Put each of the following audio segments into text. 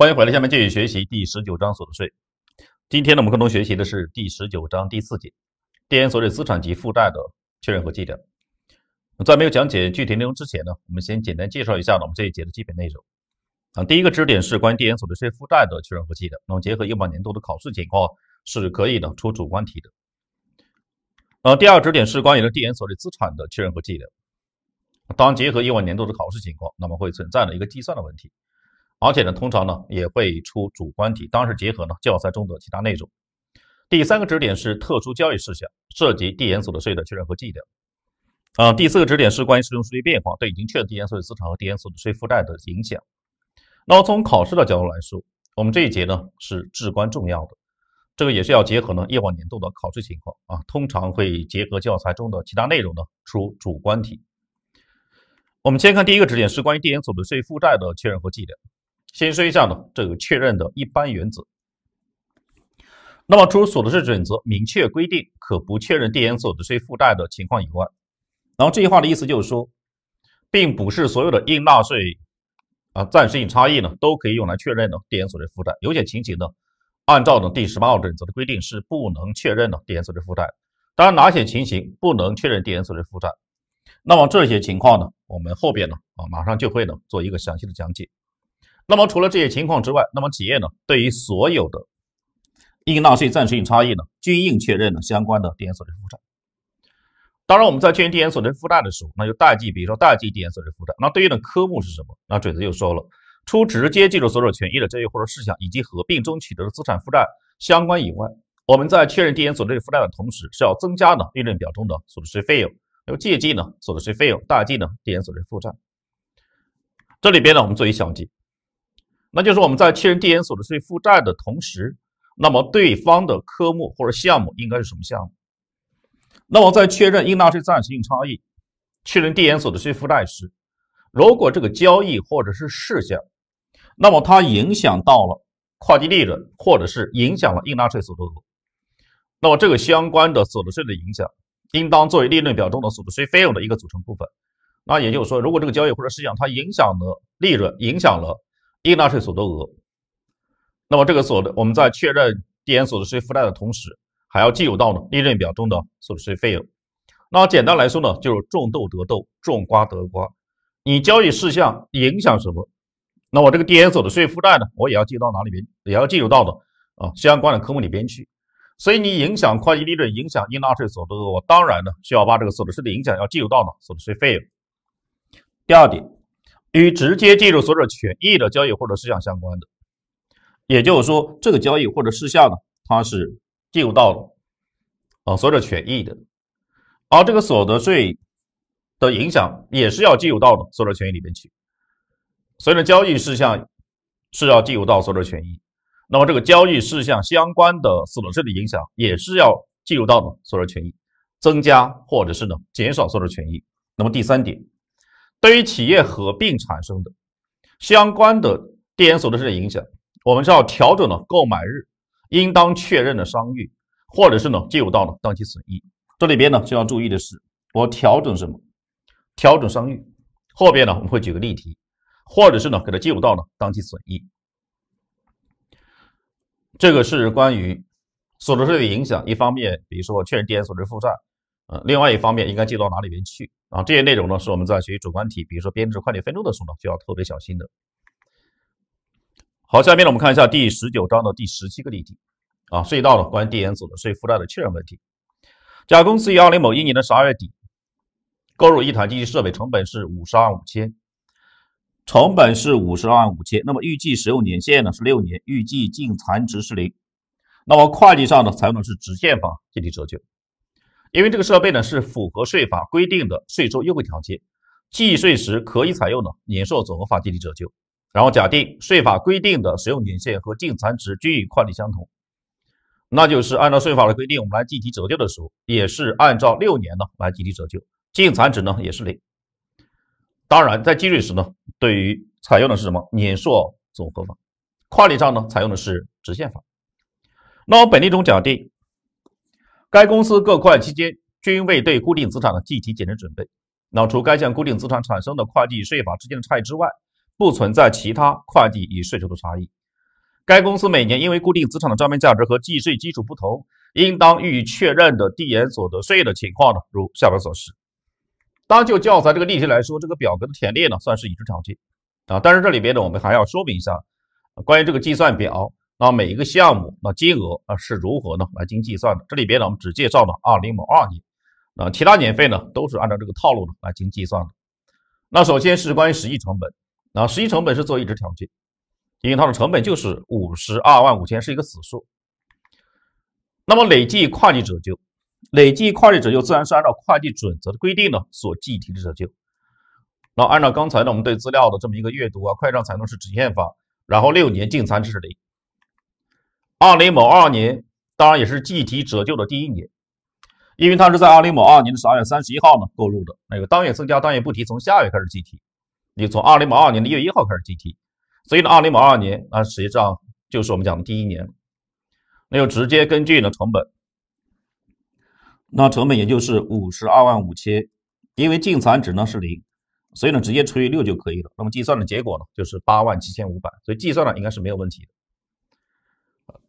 欢迎回来，下面继续学习第十九章所得税。今天呢，我们共同学习的是第十九章第四节，递延所得资产及负债的确认和计量。在没有讲解具体内容之前呢，我们先简单介绍一下我们这一节的基本内容。啊，第一个知识点是关于递延所得税负债的确认和计量，那么结合以往年度的考试情况是可以的出主观题的。呃，第二个知识点是关于呢递延所得资产的确认和计量，当结合以往年度的考试情况，那么会存在的一个计算的问题。而且呢，通常呢也会出主观题，当然是结合呢教材中的其他内容。第三个知识点是特殊交易事项涉及递延所得税的确认和计量。啊，第四个知识点是关于适用税率变化对已经确认递延所有资产和递延所得税负债的影响。那么从考试的角度来说，我们这一节呢是至关重要的，这个也是要结合呢以往年度的考试情况啊，通常会结合教材中的其他内容呢出主观题。我们先看第一个知识点是关于递延所得税负债的确认和计量。先说一下呢，这个确认的一般原则。那么，除所得税准则明确规定可不确认递延所得税负债的情况以外，然后这句话的意思就是说，并不是所有的应纳税啊暂时性差异呢都可以用来确认的递延所得税负债。有些情形呢，按照呢第十八号准则的规定是不能确认的递延所得税负债。当然，哪些情形不能确认递延所得税负债？那么这些情况呢，我们后边呢啊马上就会呢做一个详细的讲解。那么除了这些情况之外，那么企业呢，对于所有的应纳税暂时性差异呢，均应确认呢相关的递延所得税负债。当然，我们在确认递延所得税负债的时候，那就大计，比如说大计递延所得税负债，那对应的科目是什么？那准则又说了，除直接计入所有权益的交易或者事项以及合并中取得的资产负债相关以外，我们在确认递延所得税负债的同时，是要增加呢利润表中的所得税费用，要借记呢所得税费用，大计呢递延所得税负债。这里边呢，我们做一小记。那就是我们在确认递延所得税负债的同时，那么对方的科目或者项目应该是什么项目？那么在确认应纳税暂时性差异、确认递延所得税负债时，如果这个交易或者是事项，那么它影响到了会计利润，或者是影响了应纳税所得额，那么这个相关的所得税的影响，应当作为利润表中的所得税费用的一个组成部分。那也就是说，如果这个交易或者事项它影响了利润，影响了。应纳税所得额，那么这个所得，我们在确认递延所得税负债的同时，还要计入到呢利润表中的所得税费用。那简单来说呢，就是种豆得豆，种瓜得瓜。你交易事项影响什么，那我这个递延所得税负债呢，我也要记到哪里边，也要计入到的啊相关的科目里边去。所以你影响会计利润，影响应纳税所得额，我当然呢，需要把这个所得税的影响要计入到呢所得税费用。第二点。与直接进入所有者权益的交易或者事项相关的，也就是说，这个交易或者事项呢，它是进入到了啊所有者权益的，而这个所得税的影响也是要进入到的所有者权益里面去，所以呢，交易事项是要进入到所有者权益，那么这个交易事项相关的所得税的影响也是要进入到的所有者权益，增加或者是呢减少所有者权益。那么第三点。对于企业合并产生的相关的递延所得税影响，我们是要调整了购买日应当确认的商誉，或者是呢计入到了当期损益。这里边呢需要注意的是，我调整什么？调整商誉。后边呢我们会举个例题，或者是呢给它计入到了当期损益。这个是关于所得税的影响。一方面，比如说确认递延所负债。呃，另外一方面应该记到哪里边去啊？这些内容呢是我们在学习主观题，比如说编制会计分录的时候呢，就要特别小心的。好，下面呢我们看一下第十九章的第十七个例题啊，涉及到关于递延所得税负债的确认问题。甲公司于二零某一年的十二月底，购入一台机器设备，成本是五十万五千，成本是五十万五千，那么预计使用年限呢是六年，预计净残值是零，那么会计上呢采用的是直线法计提折旧。因为这个设备呢是符合税法规定的税收优惠条件，计税时可以采用的年数总额法计提折旧。然后假定税法规定的使用年限和净残值均与会计相同，那就是按照税法的规定，我们来计提折旧的时候，也是按照六年呢来计提折旧，净残值呢也是零。当然，在计税时呢，对于采用的是什么年数总和法，会计上呢采用的是直线法。那我本例中假定。该公司各会计期间均未对固定资产的计提减值准备。那除该项固定资产产生的会计税法之间的差异之外，不存在其他会计与税收的差异。该公司每年因为固定资产的账面价值和计税基础不同，应当予以确认的递延所得税的情况呢？如下表所示。当就教材这个例题来说，这个表格的填列呢算是已知条件啊。但是这里边呢，我们还要说明一下关于这个计算表。那每一个项目，那金额啊是如何呢来进行计算的？这里边呢，我们只介绍了二零某二年，那其他年费呢都是按照这个套路呢来进行计算的。那首先是关于实际成本，那实际成本是做一直调节，因为它的成本就是五十二万五千是一个死数。那么累计会计折旧，累计会计折旧自然是按照会计准则的规定呢所计提的折旧。那按照刚才呢我们对资料的这么一个阅读啊，会计采用的是直线法，然后六年净残值是零。二零某二年，当然也是计提折旧的第一年，因为它是在二零某二年的十二月三十一号呢购入的，那个当月增加，当月不提，从下月开始计提，你从二零某二年的一月一号开始计提，所以呢，二零某二年啊实际上就是我们讲的第一年，那就直接根据呢成本，那成本也就是五十二万五千，因为净残值呢是零，所以呢直接除以六就可以了，那么计算的结果呢就是八万七千五百，所以计算呢应该是没有问题的。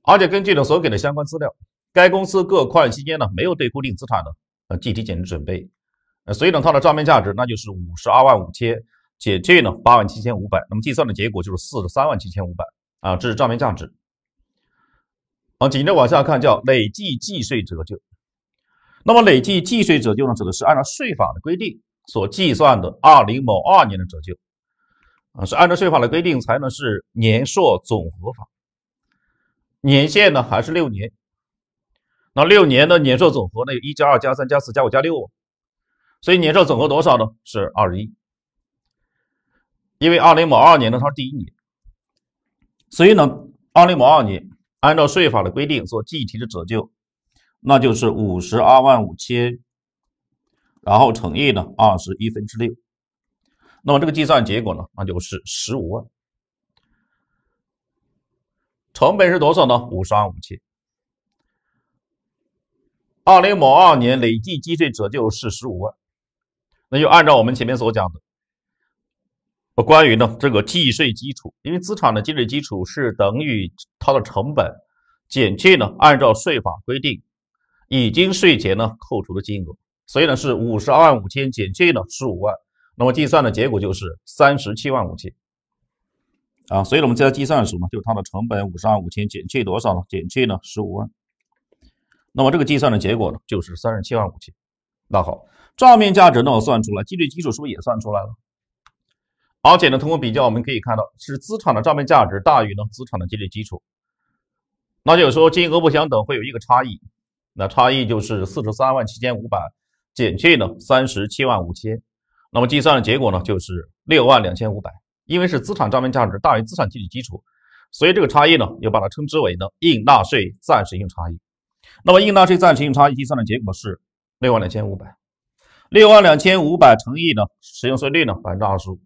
而且根据呢所给的相关资料，该公司各会计期间呢没有对固定资产的呃计提减值准备，呃所以呢它的账面价值那就是五十二万五千减去呢八万七千五百，那么计算的结果就是四十三万七千五百啊，这是账面价值。好，紧接着往下看叫累计计税折旧，那么累计计税折旧呢指的是按照税法的规定所计算的二零某二年的折旧，啊是按照税法的规定才能是年数总和法。年限呢还是六年，那六年的年数总和呢一加二加三加四加五加六，所以年数总和多少呢？是二十一。因为二零某二年呢它是第一年，所以呢二零某二年按照税法的规定做计提的折旧，那就是五十二万五千，然后乘以呢二十一分之六，那么这个计算结果呢那就是十五万。成本是多少呢？五十万五千。二零某二年累计计税折旧是十五万，那就按照我们前面所讲的，关于呢这个计税基础，因为资产的计税基础是等于它的成本减去呢按照税法规定已经税前呢扣除的金额，所以呢是五十万五千减去呢十五万，那么计算的结果就是三十七万五千。啊，所以我们在计算的时候呢，就是它的成本五十万五千减去多少呢？减去呢十五万，那么这个计算的结果呢，就是三十七万五千。那好，账面价值呢，我算出来，基率基础是不是也算出来了？而且呢，通过比较，我们可以看到，是资产的账面价值大于呢资产的基率基础。那就说金额不相等，会有一个差异。那差异就是四十三万七千五百减去呢三十七万五千，那么计算的结果呢，就是六万两千五百。因为是资产账面价值大于资产经济基础，所以这个差异呢，又把它称之为呢应纳税暂时性差异。那么应纳税暂时性差异计算的结果是六万两千五百，六万两千五百乘以呢使用税率呢百分之二十五，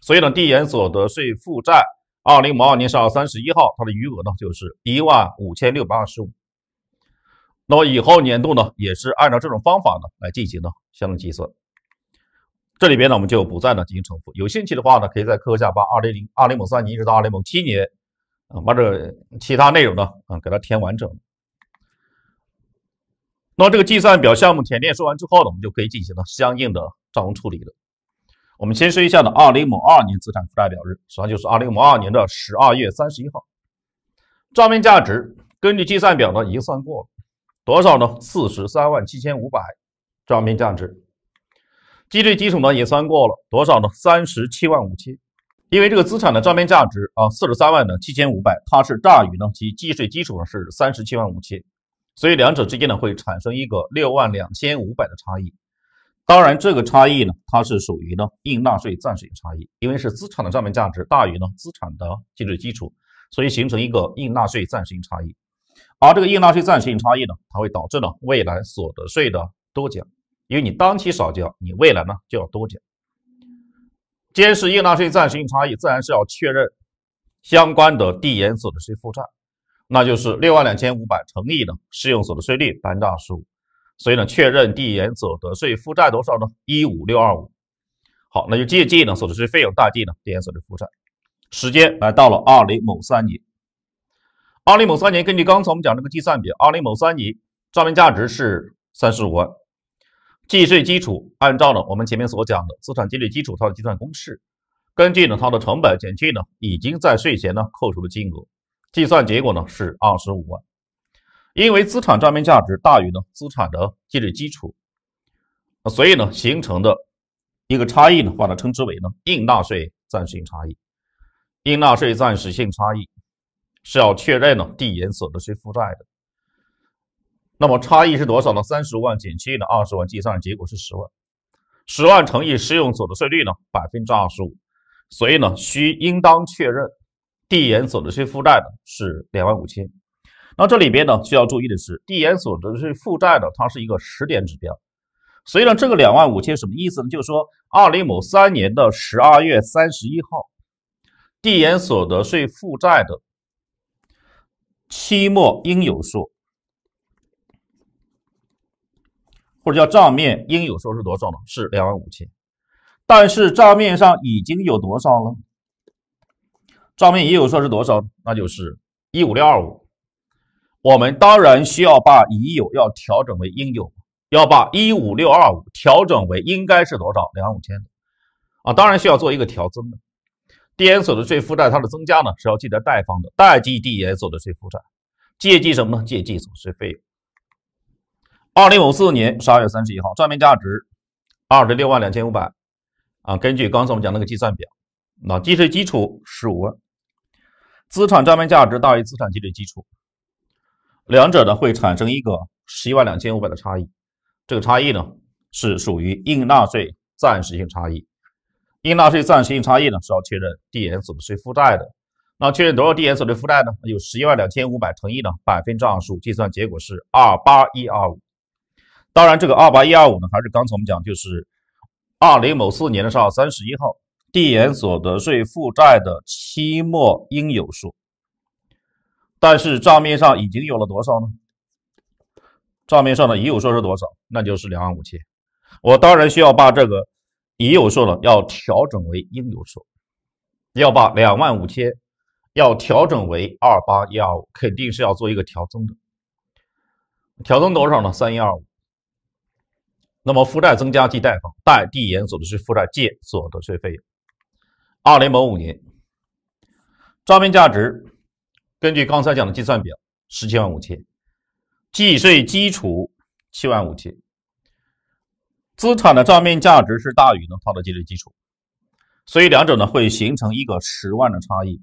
所以呢递延所得税负债二零五二年十二月三十一号它的余额呢就是一万五千六百二十五。那么以后年度呢也是按照这种方法呢来进行呢相应计算。这里边呢，我们就不再呢进行重复。有兴趣的话呢，可以在课下把二零零二零某三年一直到二零某七年，啊，把这其他内容呢，啊，给它填完整。那这个计算表项目填面说完之后呢，我们就可以进行呢相应的账务处理了。我们先说一下呢，二零某二年资产负债表日，实际上就是二零某二年的十二月三十一号。账面价值根据计算表呢，已经算过了，多少呢？四十三万七千五百。账面价值。计税基础呢也算过了多少呢？三十七万五千，因为这个资产的账面价值啊四十三万的七千五百，它是大于呢其计税基础上是三十七万五千，所以两者之间呢会产生一个六万两千五百的差异。当然，这个差异呢它是属于呢应纳税暂时性差异，因为是资产的账面价值大于呢资产的计税基础，所以形成一个应纳税暂时性差异。而这个应纳税暂时性差异呢，它会导致呢未来所得税的多缴。因为你当期少交，你未来呢就要多交。监视应纳税暂时性差异，自然是要确认相关的递延所得税负债，那就是六万两千五百乘以呢适用所得税率，25%十五。所以呢，确认递延所得税负债多少呢？一五六二五。好，那就借记呢所得税费用大计呢递延所得税负债。时间来到了二零某三年，二零某三年根据刚才我们讲这个计算表，二零某三年账面价值是三十五万。计税基础按照呢我们前面所讲的资产计税基础它的计算公式，根据呢它的成本减去呢已经在税前呢扣除的金额，计算结果呢是二十五万，因为资产账面价值大于呢资产的计税基础，所以呢形成的一个差异呢把它称之为呢应纳税暂时性差异，应纳税暂时性差异是要确认呢递延所得税负债的。那么差异是多少呢？三十万减去呢二十万，计算的结果是十万。十万乘以适用所得税率呢百分之二十五，所以呢需应当确认递延所得税负债的是两万五千。那这里边呢需要注意的是，递延所得税负债呢它是一个时点指标，所以呢这个两万五千什么意思呢？就是说二零某三年的十二月三十一号，递延所得税负债的期末应有数。或者叫账面应有收是多少呢？是两万五千，但是账面上已经有多少了？账面应有入是多少？那就是一五六二五。我们当然需要把已有要调整为应有，要把一五六二五调整为应该是多少？两万五千啊，当然需要做一个调增的。递延所得税负债它的增加呢是要记在贷方的，贷记递延所得税负债，借记什么呢？借记所得税费用。二零五四年十二月三十一号，账面价值二十六万两千五百啊。根据刚才我们讲那个计算表，那计税基础十五万，资产账面价值大于资产计税基础，两者呢会产生一个十一万两千五百的差异。这个差异呢是属于应纳税暂时性差异。应纳税暂时性差异呢是要确认递延所得税负债的。那确认多少递延所得税负债呢？有十一万两千五百乘以呢百分之二十五，计算结果是二八一二五。当然，这个二八一二五呢，还是刚才我们讲，就是二零某四年的二月三十一号递延所得税负债的期末应有数。但是账面上已经有了多少呢？账面上的已有数是多少？那就是两万五千。我当然需要把这个已有数呢，要调整为应有数，要把两万五千要调整为二八一二五，肯定是要做一个调增的。调增多少呢？三一二五。那么负债增加记贷方，贷递延所得税负债借所得税费用。二零某五年账面价值根据刚才讲的计算表十七万五千，计税基础七万五千，资产的账面价值是大于呢它的计税基础，所以两者呢会形成一个十万的差异，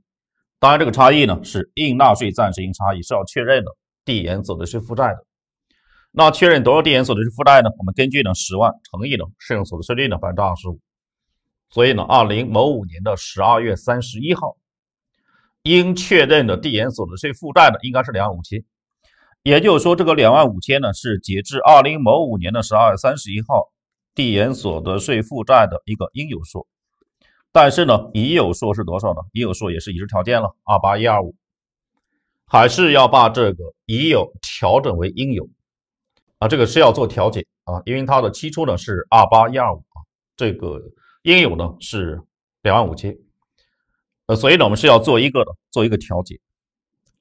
当然这个差异呢是应纳税暂时性差异是要确认的，递延所得税负债的。那确认多少递延所得税负债呢？我们根据呢十万乘以呢适用所得税率呢百分之二十五，所以呢二零某五年的十二月三十一号，应确认的递延所得税负债呢应该是两万五千，也就是说这个两万五千呢是截至二零某五年的十二月三十一号递延所得税负债的一个应有数，但是呢已有数是多少呢？已有数也是已知条件了二八一二五，还是要把这个已有调整为应有。啊，这个是要做调节啊，因为它的期初呢是二八一二五啊，这个应有呢是两万五千，呃，所以呢我们是要做一个做一个调节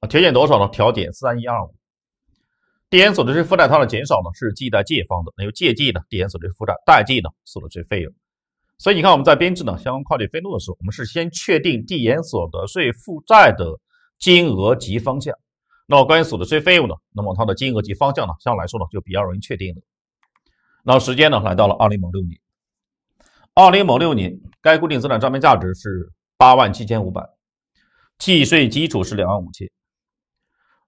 啊，调节多少呢？调节三一二五，递延所得税负债它的减少呢是记在借方的，那由借记呢递延所得税负债，贷记呢所得税费用，所以你看我们在编制呢相关会计分录的时候，我们是先确定递延所得税负债的金额及方向。那关于所得税费用呢？那么它的金额及方向呢？相对来说呢，就比较容易确定了。那时间呢，来到了二零某六年。二零某六年，该固定资产账面价值是八万七千五百，计税基础是两万五千。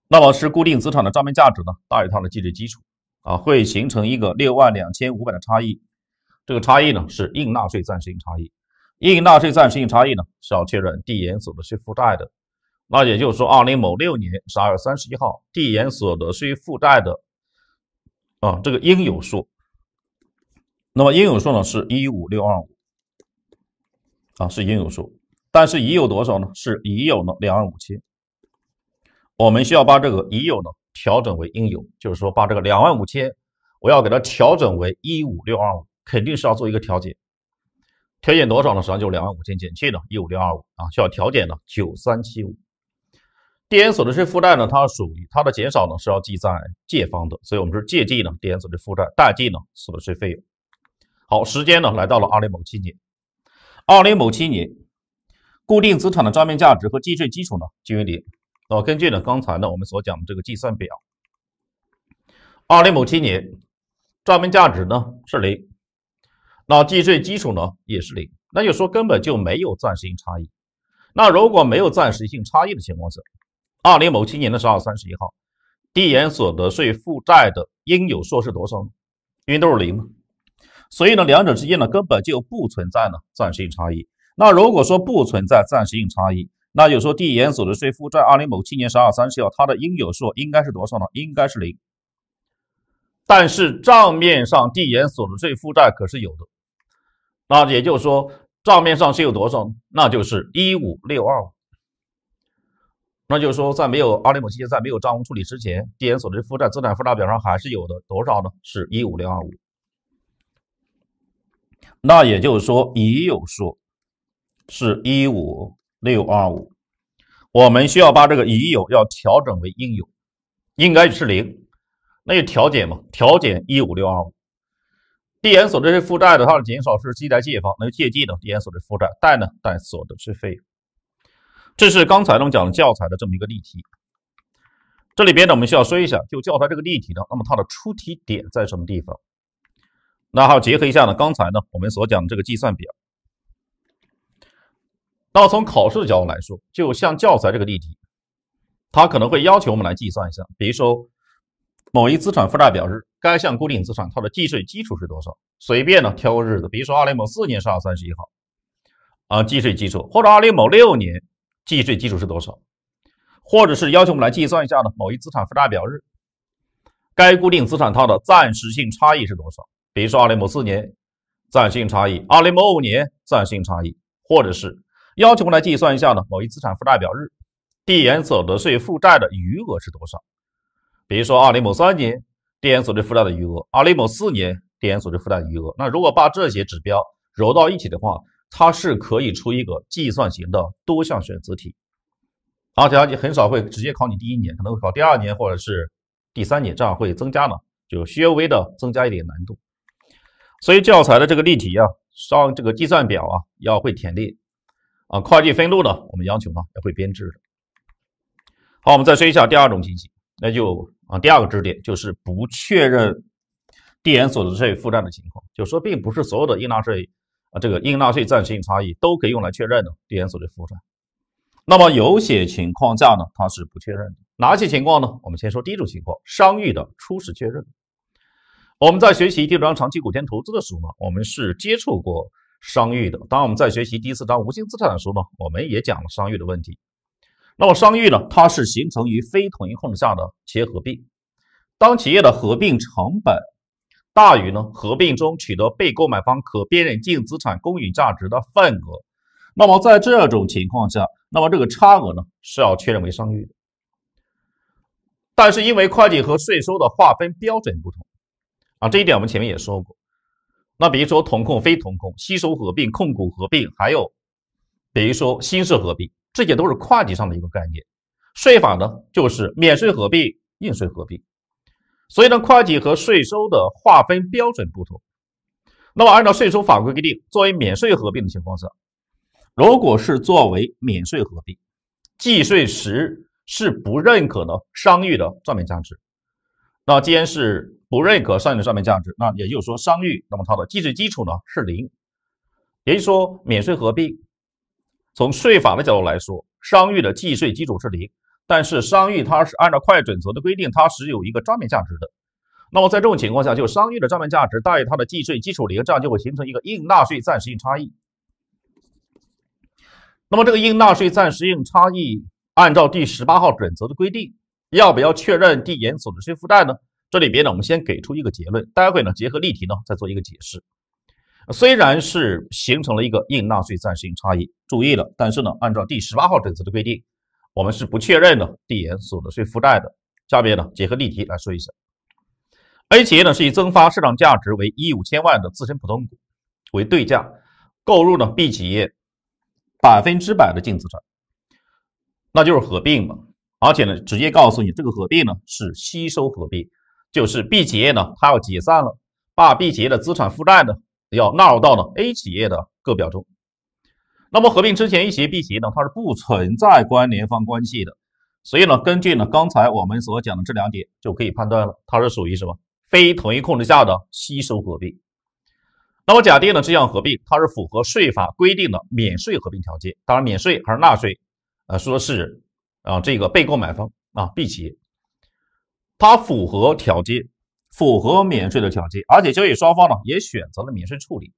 那么是固定资产的账面价值呢大于它的计税基础啊，会形成一个六万两千五百的差异。这个差异呢，是应纳税暂时性差异。应纳税暂时性差异呢，是要确认递延所得税负债的。那也就是说，二零某六年十二月三十一号，递延所得税负债的，啊，这个应有数。那么应有数呢是一五六二五，啊，是应有数。但是已有多少呢？是已有呢两万五千。我们需要把这个已有呢调整为应有，就是说把这个两万五千，我要给它调整为一五六二五，肯定是要做一个调节。调减多少呢？实际上就是两万五千减去呢一五六二五，啊，需要调减呢九三七五。递延所得税负债呢？它属于它的减少呢，是要记在借方的，所以我们是借记呢递延所得税负债，贷记呢所得税费用。好，时间呢来到了二零某七年。二零某七年，固定资产的账面价值和计税基础呢均为零。哦，根据呢刚才呢我们所讲的这个计算表，二零某七年账面价值呢是零，那计税基础呢也是零，那就说根本就没有暂时性差异。那如果没有暂时性差异的情况下，二零某七年的十二月三十一号，递延所得税负债的应有数是多少呢？因为都是零嘛，所以呢，两者之间呢根本就不存在呢暂时性差异。那如果说不存在暂时性差异，那就说递延所得税负债二零某七年十二三十一号它的应有数应该是多少呢？应该是零。但是账面上递延所得税负债可是有的，那也就是说账面上是有多少呢？那就是一五六二五。那就是说，在没有阿里姆基金在没有账务处理之前，递延所得税负债资产负债表上还是有的，多少呢？是一五零二五。那也就是说，已有数是一五六二五。我们需要把这个已有要调整为应有，应该是零，那就调减嘛，调减一五六二五。递延所得税负债的它的减少是借贷借方，那就借记呢递延所得税负债，贷呢贷所得税费用。这是刚才呢我们讲的教材的这么一个例题，这里边呢我们需要说一下，就教材这个例题呢，那么它的出题点在什么地方？那好，结合一下呢，刚才呢我们所讲的这个计算表。那从考试的角度来说，就像教材这个例题，它可能会要求我们来计算一下，比如说某一资产负债表日该项固定资产它的计税基础是多少？随便呢挑个日子，比如说二零某四年十二月三十一号啊，计税基础，或者二零某六年。计税基础是多少，或者是要求我们来计算一下呢？某一资产负债表日，该固定资产它的暂时性差异是多少？比如说二零某四年暂时性差异，二零某五年暂时性差异，或者是要求我们来计算一下呢？某一资产负债表日，递延所得税负债的余额是多少？比如说二零某三年递延所得税负债的余额，二零某四年递延所得税负债余额。那如果把这些指标揉到一起的话，它是可以出一个计算型的多项选择题，而且他很少会直接考你第一年，可能会考第二年或者是第三年，这样会增加呢，就稍微的增加一点难度。所以教材的这个例题啊，上这个计算表啊，要会填列啊，会计分录呢，我们要求呢也会编制的。好，我们再说一下第二种情形，那就啊第二个知识点就是不确认递延所得税负债的情况，就说并不是所有的应纳税。啊，这个应纳税暂时性差异都可以用来确认的递延所得税负债。那么有些情况下呢，它是不确认的。哪些情况呢？我们先说第一种情况，商誉的初始确认。我们在学习第六章长期股权投资的时候呢，我们是接触过商誉的。当我们在学习第四章无形资产的时候呢，我们也讲了商誉的问题。那么商誉呢，它是形成于非统一控制下的企业合并，当企业的合并成本。大于呢，合并中取得被购买方可辨认净资产公允价值的份额，那么在这种情况下，那么这个差额呢是要确认为商誉的。但是因为会计和税收的划分标准不同啊，这一点我们前面也说过。那比如说同控、非同控、吸收合并、控股合并，还有比如说新式合并，这些都是会计上的一个概念。税法呢，就是免税合并、应税合并。所以呢，会计和税收的划分标准不同。那么，按照税收法规规定，作为免税合并的情况下，如果是作为免税合并，计税时是不认可呢商誉的账面价值。那既然是不认可商誉的账面价值，那也就是说商誉那么它的计税基础呢是零。也就是说，免税合并从税法的角度来说，商誉的计税基础是零。但是商誉它是按照会计准则的规定，它是有一个账面价值的。那么在这种情况下，就商誉的账面价值大于它的计税基础零，这样就会形成一个应纳税暂时性差异。那么这个应纳税暂时性差异，按照第十八号准则的规定，要不要确认递延所得税负债呢？这里边呢，我们先给出一个结论，待会呢结合例题呢再做一个解释。虽然是形成了一个应纳税暂时性差异，注意了，但是呢，按照第十八号准则的规定。我们是不确认的，递延所得税负债的。下面呢，结合例题来说一下。A 企业呢是以增发市场价值为一五千万的自身普通股为对价，购入了 B 企业百分之百的净资产，那就是合并嘛。而且呢，直接告诉你这个合并呢是吸收合并，就是 B 企业呢它要解散了，把 B 企业的资产负债呢要纳入到了 A 企业的各表中。那么合并之前一企一 B 企呢，它是不存在关联方关系的，所以呢，根据呢刚才我们所讲的这两点，就可以判断了，它是属于什么非同一控制下的吸收合并。那么假定呢这项合并，它是符合税法规定的免税合并条件，当然免税还是纳税，呃，说的是啊这个被购买方啊 B 企业，它符合条件，符合免税的条件，而且交易双方呢也选择了免税处理。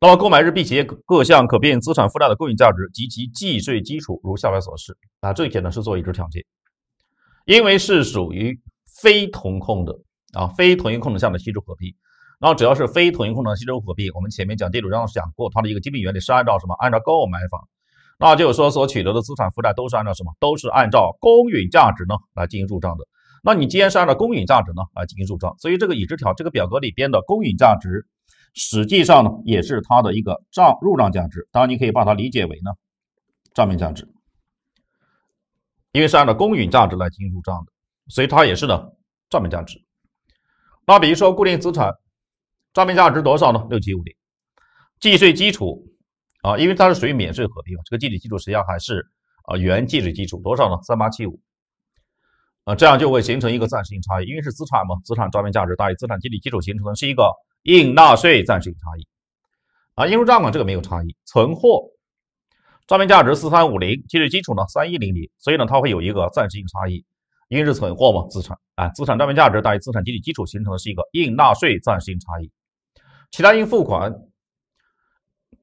那么，购买日 B 企业各项可变资产负债的公允价值及其计税基础如下表所示。啊，这一点呢是做已知条件，因为是属于非同控的啊，非同一控制下的吸收合并。那只要是非同一控制的吸收合并，我们前面讲，地主张是讲过，它的一个基本原理是按照什么？按照购买法。那就是说，所取得的资产负债都是按照什么？都是按照公允价值呢来进行入账的。那你既然是按照公允价值呢来进行入账，所以这个已知条这个表格里边的公允价值。实际上呢，也是它的一个账入账价值，当然你可以把它理解为呢账面价值，因为是按照公允价值来进行入账的，所以它也是呢账面价值。那比如说固定资产账面价值多少呢？六七五零计税基础啊，因为它是属于免税合并嘛，这个计税基础实际上还是啊原计税基础多少呢？三八七五啊，这样就会形成一个暂时性差异，因为是资产嘛，资产账面价值大于资产计税基础，形成的是一个。应纳税暂时性差异，啊，应收账款这个没有差异，存货账面价值四三五零，计税基础呢三一零零，所以呢它会有一个暂时性差异，因为是存货嘛资产啊，资产账面价值大于资产计税基础形成的是一个应纳税暂时性差异。其他应付款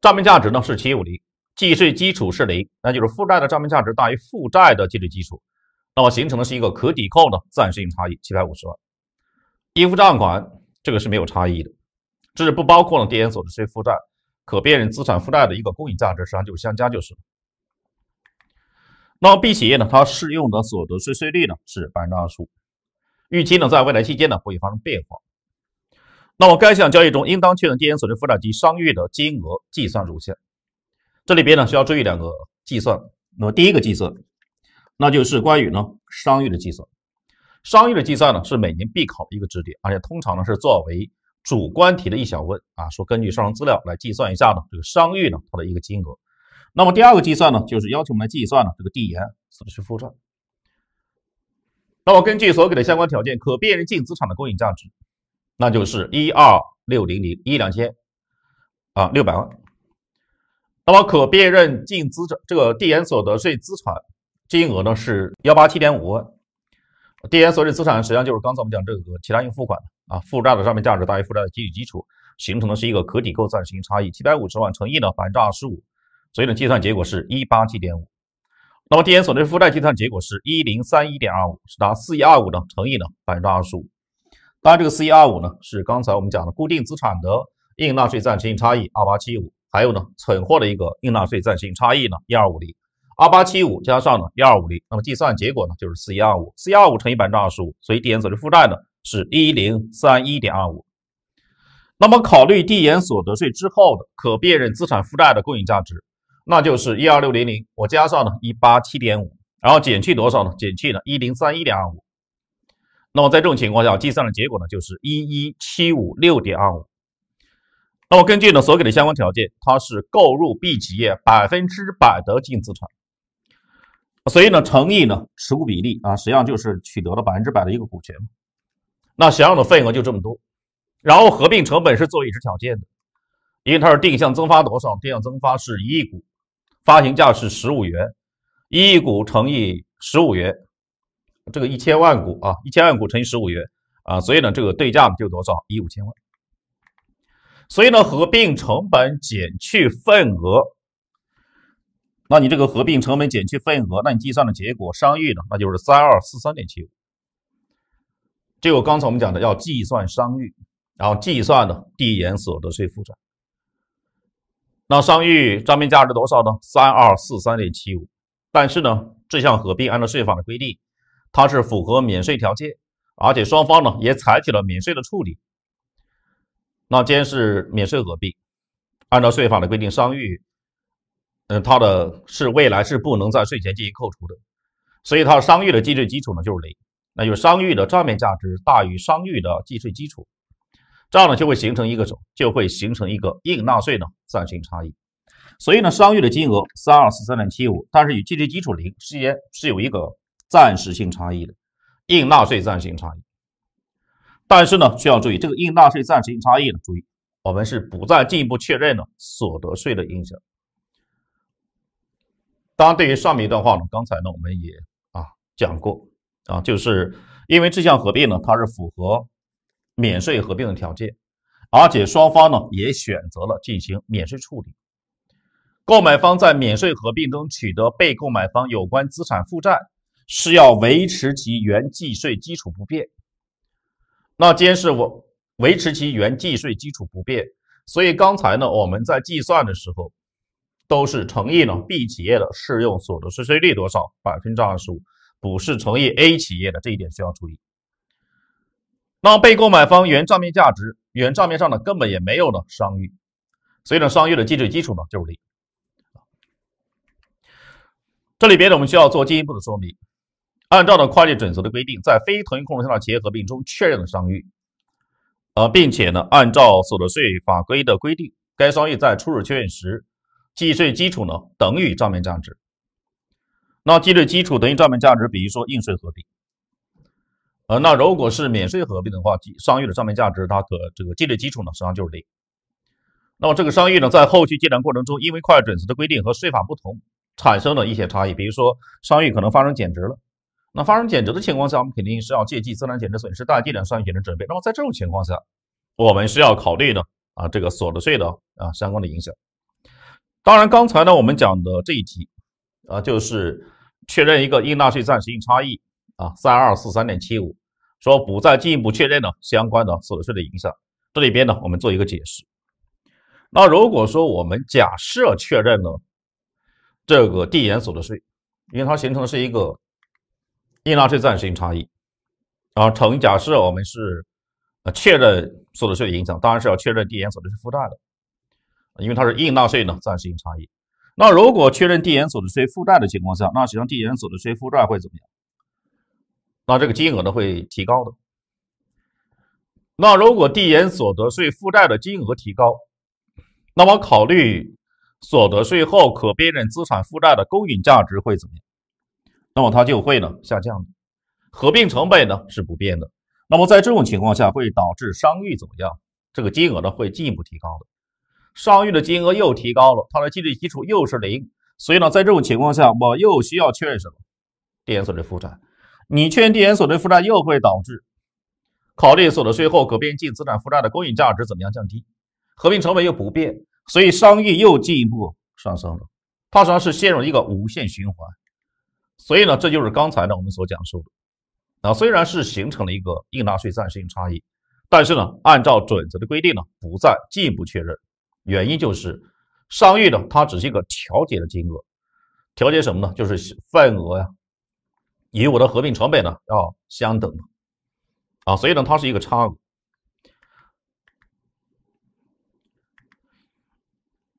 账面价值呢是七五零，计税基础是零，那就是负债的账面价值大于负债的计税基础，那么形成的是一个可抵扣的暂时性差异七百五十万。应付账款这个是没有差异的。这是不包括呢，电延所得税负债、可辨认资产负债的一个公允价值，实际上就是相加就是。那么 B 企业呢，它适用的所得税税率呢是百分之二十五，预期呢在未来期间呢不会发生变化。那么该项交易中应当确认电延所得税负债及商誉的金额计算如下。这里边呢需要注意两个计算。那么第一个计算，那就是关于呢商誉的计算。商誉的计算呢是每年必考的一个知识点，而且通常呢是作为主观题的一小问啊，说根据上述资料来计算一下呢，这个商誉呢它的一个金额。那么第二个计算呢，就是要求我们来计算呢这个递延损失负债。那么根据所给的相关条件，可辨认净资产的公允价值，那就是一二六零零一两千啊六百万。那么可辨认净资产这个递延所得税资产金额呢是幺八七点五万。递延所得税资产实际上就是刚才我们讲这个其他应付款的啊，负债的账面价值大于负债的基础基础，形成的是一个可抵扣暂时性差异，七百五十万乘以呢百分之二十五，所以呢计算结果是一八七点五。那么递延所得税负债计算结果是一零三一点二五，是拿四一二五呢乘以呢百分之二十五。当然这个四一二五呢是刚才我们讲的固定资产的应纳税暂时性差异二八七五，还有呢存货的一个应纳税暂时性差异呢一二五零。二八七五加上呢一二五零，那么计算结果呢就是四一二五，四一二五乘以百分之二十五，所以递延所得税负债呢是一零三一点二五。那么考虑递延所得税之后的可辨认资产负债的公允价值，那就是一二六零零，我加上呢一八七点五，然后减去多少呢？减去呢一零三一点二五。那么在这种情况下，计算的结果呢就是一一七五六点二五。那么根据呢所给的相关条件，它是购入 B 企业百分之百的净资产。所以呢，诚意呢持股比例啊，实际上就是取得了百分之百的一个股权，那享有的份额就这么多，然后合并成本是作为已知条件的，因为它是定向增发多少？定向增发是一亿股，发行价是十五元，一亿股乘以十五元，这个一千万股啊，一千万股乘以十五元啊，所以呢，这个对价就多少一五千万，所以呢，合并成本减去份额。那你这个合并成本减去份额，那你计算的结果商誉呢？那就是三二四三点七五。这个刚才我们讲的要计算商誉，然后计算的递延所得税负债。那商誉账面价值多少呢？三二四三点七五。但是呢，这项合并按照税法的规定，它是符合免税条件，而且双方呢也采取了免税的处理。那既然是免税合并，按照税法的规定，商誉。嗯，它的是未来是不能在税前进行扣除的，所以它商誉的计税基础呢就是零，那就是商誉的账面价值大于商誉的计税基础，这样呢就会形成一个什，就会形成一个应纳税呢暂时性差异，所以呢商誉的金额三二四三点七五，但是与计税基础零之间是有一个暂时性差异的，应纳税暂时性差异，但是呢需要注意这个应纳税暂时性差异呢，注意我们是不再进一步确认了所得税的影响。当然，对于上面一段话呢，刚才呢我们也啊讲过啊，就是因为这项合并呢，它是符合免税合并的条件，而且双方呢也选择了进行免税处理。购买方在免税合并中取得被购买方有关资产负债，是要维持其原计税基础不变。那天是我维持其原计税基础不变，所以刚才呢我们在计算的时候。都是乘以呢 B 企业的适用所得税税率多少百分之二十五，不是乘以 A 企业的这一点需要注意。那被购买方原账面价值，原账面上呢根本也没有呢商誉，所以呢商誉的计税基础呢就是零。这里边呢我们需要做进一步的说明，按照呢会计准则的规定，在非同一控制下的企业合并中确认了商誉，呃，并且呢按照所得税法规的规定，该商誉在初始确认时。计税基础呢等于账面价值。那计税基础等于账面价值，比如说应税合并。呃，那如果是免税合并的话，商誉的账面价值它可这个计税基础呢实际上就是零。那么这个商誉呢，在后续计量过程中，因为会计准则的规定和税法不同，产生了一些差异。比如说商誉可能发生减值了。那发生减值的情况下，我们肯定是要借记“资产减值损失”，贷量商誉减值准备”。那么在这种情况下，我们需要考虑呢啊这个所得税的啊相关的影响。当然，刚才呢我们讲的这一题，啊，就是确认一个应纳税暂时性差异啊，三二四三点七五，说不再进一步确认呢相关的所得税的影响。这里边呢我们做一个解释。那如果说我们假设确认了这个递延所得税，因为它形成的是一个应纳税暂时性差异，啊，乘假设我们是呃确认所得税的影响，当然是要确认递延所得税负债的。因为它是应纳税呢，暂时性差异。那如果确认递延所得税负债的情况下，那实际上递延所得税负债会怎么样？那这个金额呢会提高的。那如果递延所得税负债的金额提高，那么考虑所得税后可辨认资产负债的公允价值会怎么样？那么它就会呢下降的。合并成本呢是不变的。那么在这种情况下会导致商誉怎么样？这个金额呢会进一步提高的。商誉的金额又提高了，它的经济基础又是零，所以呢，在这种情况下，我又需要确认什么递延所得税负债？你确认递延所得税负债，又会导致考虑所得税后可变净资产负债的公允价值怎么样降低？合并成本又不变，所以商誉又进一步上升了。它实际上是陷入一个无限循环。所以呢，这就是刚才呢我们所讲述的。啊，虽然是形成了一个应纳税暂时性差异，但是呢，按照准则的规定呢，不再进一步确认。原因就是，商誉呢，它只是一个调节的金额，调节什么呢？就是份额呀，与我的合并成本呢要相等，啊，所以呢，它是一个差额。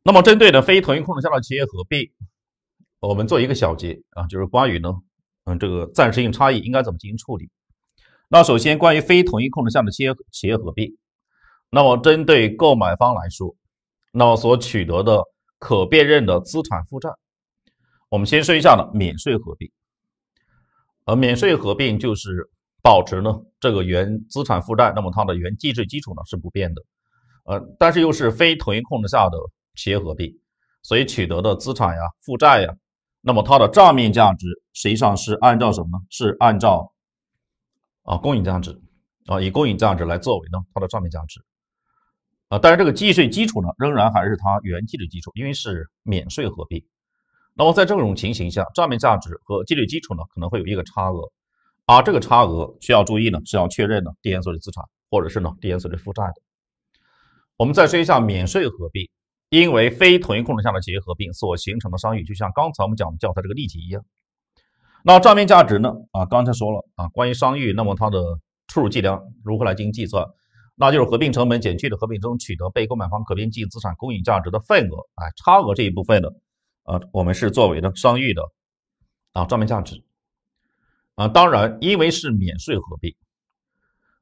那么，针对呢非同一控制下的企业合并，我们做一个小结啊，就是关于呢，嗯，这个暂时性差异应该怎么进行处理？那首先，关于非同一控制下的企业企业合并，那么针对购买方来说。那所取得的可辨认的资产负债，我们先说一下呢，免税合并。呃，免税合并就是保持呢这个原资产负债，那么它的原计税基础呢是不变的，呃，但是又是非同一控制下的企业合并，所以取得的资产呀、负债呀，那么它的账面价值实际上是按照什么呢？是按照啊公允价值啊，以公允价值来作为呢它的账面价值。啊，但是这个计税基础呢，仍然还是它原计的基础，因为是免税合并。那么在这种情形下，账面价值和计税基础呢，可能会有一个差额。啊，这个差额需要注意呢，是要确认呢递延所得资产，或者是呢递延所得负债的。我们再说一下免税合并，因为非同一控制下的企业合并所形成的商誉，就像刚才我们讲的叫它这个利息一样。那账面价值呢？啊，刚才说了啊，关于商誉，那么它的出入计量如何来进行计算？那就是合并成本减去的合并中取得被购买方可边际资产公允价值的份额，哎，差额这一部分的，呃，我们是作为的商誉的，啊，账面价值，啊，当然，因为是免税合并，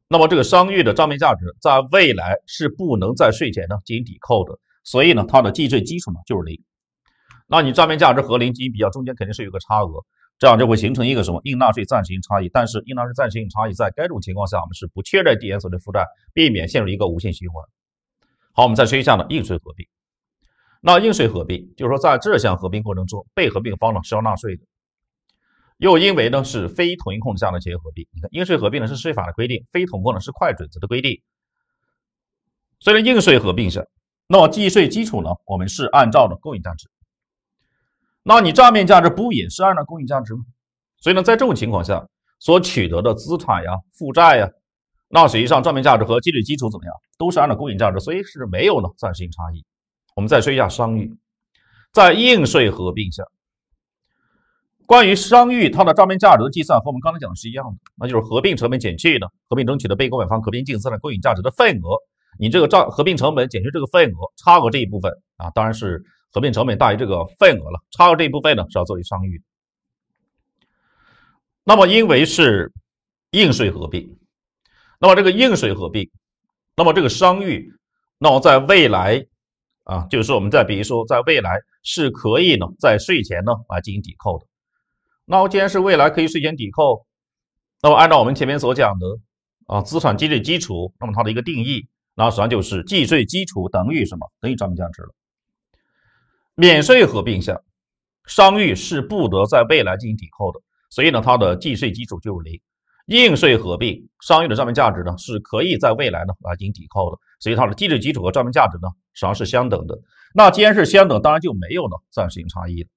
那么这个商誉的账面价值在未来是不能在税前呢进行抵扣的，所以呢，它的计税基础呢就是零，那你账面价值和零进行比较，中间肯定是有个差额。这样就会形成一个什么应纳税暂时性差异，但是应纳税暂时性差异在该种情况下，我们是不确认递延所得负债，避免陷入一个无限循环。好，我们再说一下呢应税合并。那应税合并就是说，在这项合并过程中，被合并方呢是要纳税的，又因为呢是非同一控制下的企业合并，你看应税合并呢是税法的规定，非同一控是快准则的规定，所以呢应税合并下，那么计税基础呢，我们是按照的公允价值。那你账面价值不也是按照公允价值吗？所以呢，在这种情况下，所取得的资产呀、负债呀，那实际上账面价值和基准基础怎么样，都是按照公允价值，所以是没有呢暂时性差异。我们再说一下商誉，在应税合并下，关于商誉它的账面价值的计算和我们刚才讲的是一样的，那就是合并成本减去呢合并中取得被购买方合并净资产公允价值的份额，你这个账合并成本减去这个份额差额这一部分啊，当然是。合并成本大于这个份额了，超过这一部分呢是要作为商誉。那么因为是应税合并，那么这个应税合并，那么这个商誉，那么在未来啊，就是说我们在比如说在未来是可以呢在税前呢来进行抵扣的。那我既然是未来可以税前抵扣，那么按照我们前面所讲的啊资产积累基础，那么它的一个定义，那实际上就是计税基础等于什么？等于账面价值了。免税合并下，商誉是不得在未来进行抵扣的，所以呢，它的计税基础就是零。应税合并，商誉的账面价值呢是可以在未来呢来进行抵扣的，所以它的计税基础和账面价值呢实际上是相等的。那既然是相等，当然就没有呢暂时性差异了。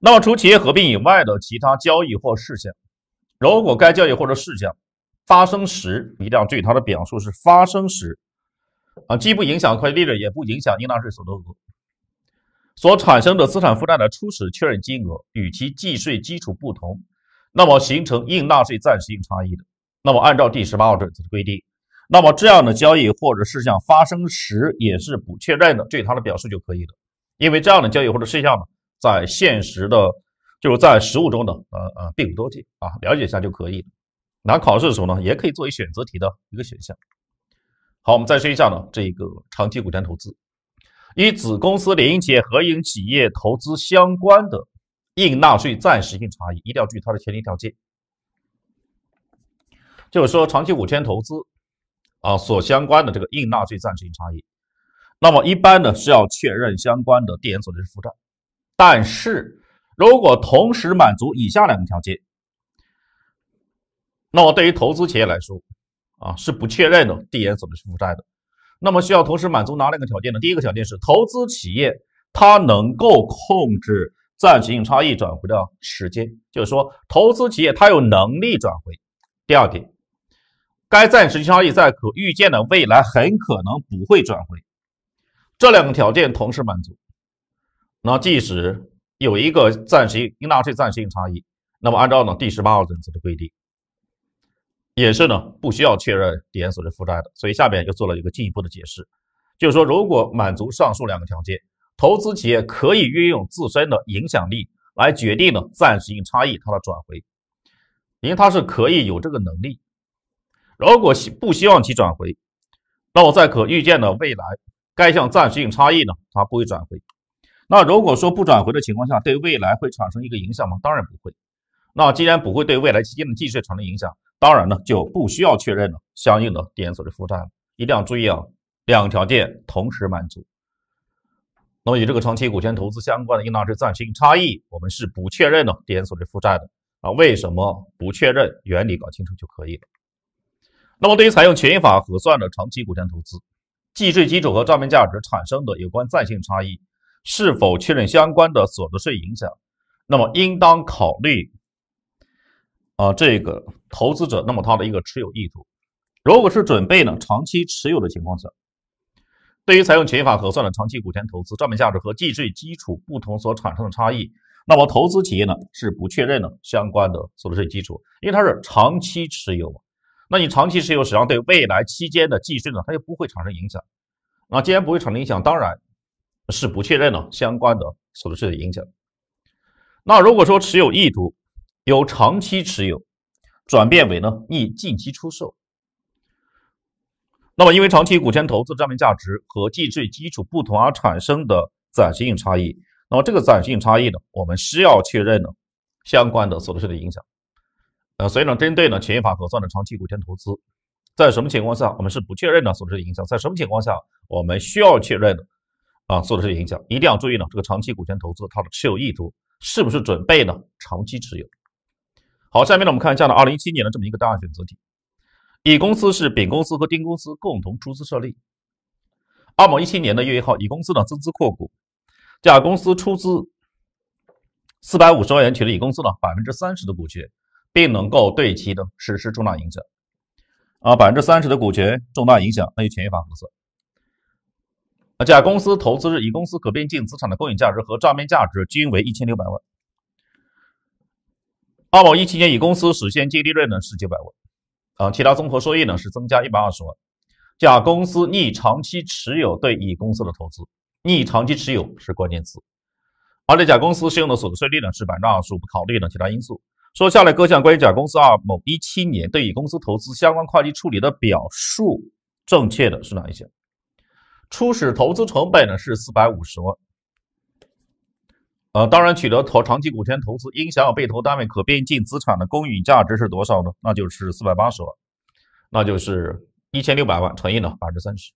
那么，除企业合并以外的其他交易或事项，如果该交易或者事项发生时，一定要注意它的表述是发生时。啊，既不影响会计利润，也不影响应纳税所得额，所产生的资产负债的初始确认金额与其计税基础不同，那么形成应纳税暂时性差异的，那么按照第十八号准则的规定，那么这样的交易或者事项发生时也是不确认的，对它的表述就可以了。因为这样的交易或者事项呢，在现实的，就是在实务中的，呃呃并不多见啊，了解一下就可以了。拿考试的时候呢，也可以作为选择题的一个选项。好，我们再说一下呢，这个长期股权投资与子公司联营企业、合营企业投资相关的应纳税暂时性差异，一定要注意它的前提条件。就是说，长期股权投资啊所相关的这个应纳税暂时性差异，那么一般呢是要确认相关的递延所得税负债，但是如果同时满足以下两个条件，那么对于投资企业来说。啊，是不确认的递延所得税负债的，那么需要同时满足哪两个条件呢？第一个条件是投资企业它能够控制暂时性差异转回的时间，就是说投资企业它有能力转回。第二点，该暂时性差异在可预见的未来很可能不会转回。这两个条件同时满足，那即使有一个暂时性应纳税暂时性差异，那么按照呢第十八号准则的规定。也是呢，不需要确认点损的负债的，所以下面就做了一个进一步的解释，就是说，如果满足上述两个条件，投资企业可以运用自身的影响力来决定呢暂时性差异它的转回，因为它是可以有这个能力。如果希不希望其转回，那我在可预见的未来，该项暂时性差异呢，它不会转回。那如果说不转回的情况下，对未来会产生一个影响吗？当然不会。那既然不会对未来基金的计税产生影响。当然呢，就不需要确认了相应的点锁的负债了。一定要注意啊，两条件同时满足。那么与这个长期股权投资相关的应当是暂行差异，我们是不确认的点锁的负债的啊。为什么不确认？原理搞清楚就可以了。那么对于采用权益法核算的长期股权投资，计税基础和账面价值产生的有关暂行差异，是否确认相关的所得税影响？那么应当考虑。啊，这个投资者，那么他的一个持有意图，如果是准备呢长期持有的情况下，对于采用权益法核算的长期股权投资账面价值和计税基础不同所产生的差异，那么投资企业呢是不确认的相关的所得税基础，因为它是长期持有，那你长期持有实际上对未来期间的计税呢它又不会产生影响，那既然不会产生影响，当然是不确认的相关的所得税的影响。那如果说持有意图，由长期持有转变为呢，逆近期出售。那么，因为长期股权投资账面价值和计税基础不同而产生的暂时性差异，那么这个暂时性差异呢，我们需要确认呢相关的所得税的影响。呃，所以呢，针对呢权益法核算的长期股权投资，在什么情况下我们是不确认的所得税的影响？在什么情况下我们需要确认的啊所得税的影响？一定要注意呢这个长期股权投资它的持有意图是不是准备呢长期持有？好，下面呢，我们看这样的二零一七年的这么一个案选择题。乙公司是丙公司和丁公司共同出资设立。二零一七年的月一号，乙公司呢增资扩股，甲公司出资四百五十万元取得乙公司的百分之三十的股权，并能够对其的实施重大影响。啊，百分之三十的股权，重大影响，那就权益法核算。甲公司投资乙公司可变净资产的公允价值和账面价值均为一千六百万。二某一七年，乙公司实现净利润呢是九百万，啊，其他综合收益呢是增加一百二十万。甲公司逆长期持有对乙公司的投资，逆长期持有是关键词。而对甲公司适用的所得税率呢是百分之二十五，不考虑呢其他因素。说下来各项关于甲公司二某一七年对乙公司投资相关会计处理的表述正确的是哪一项？初始投资成本呢是四百五十万。呃，当然取得投长期股权投资，应享有被投单位可变净资产的公允价值是多少呢？那就是四百八十万，那就是一千六百万乘以呢百分之三十，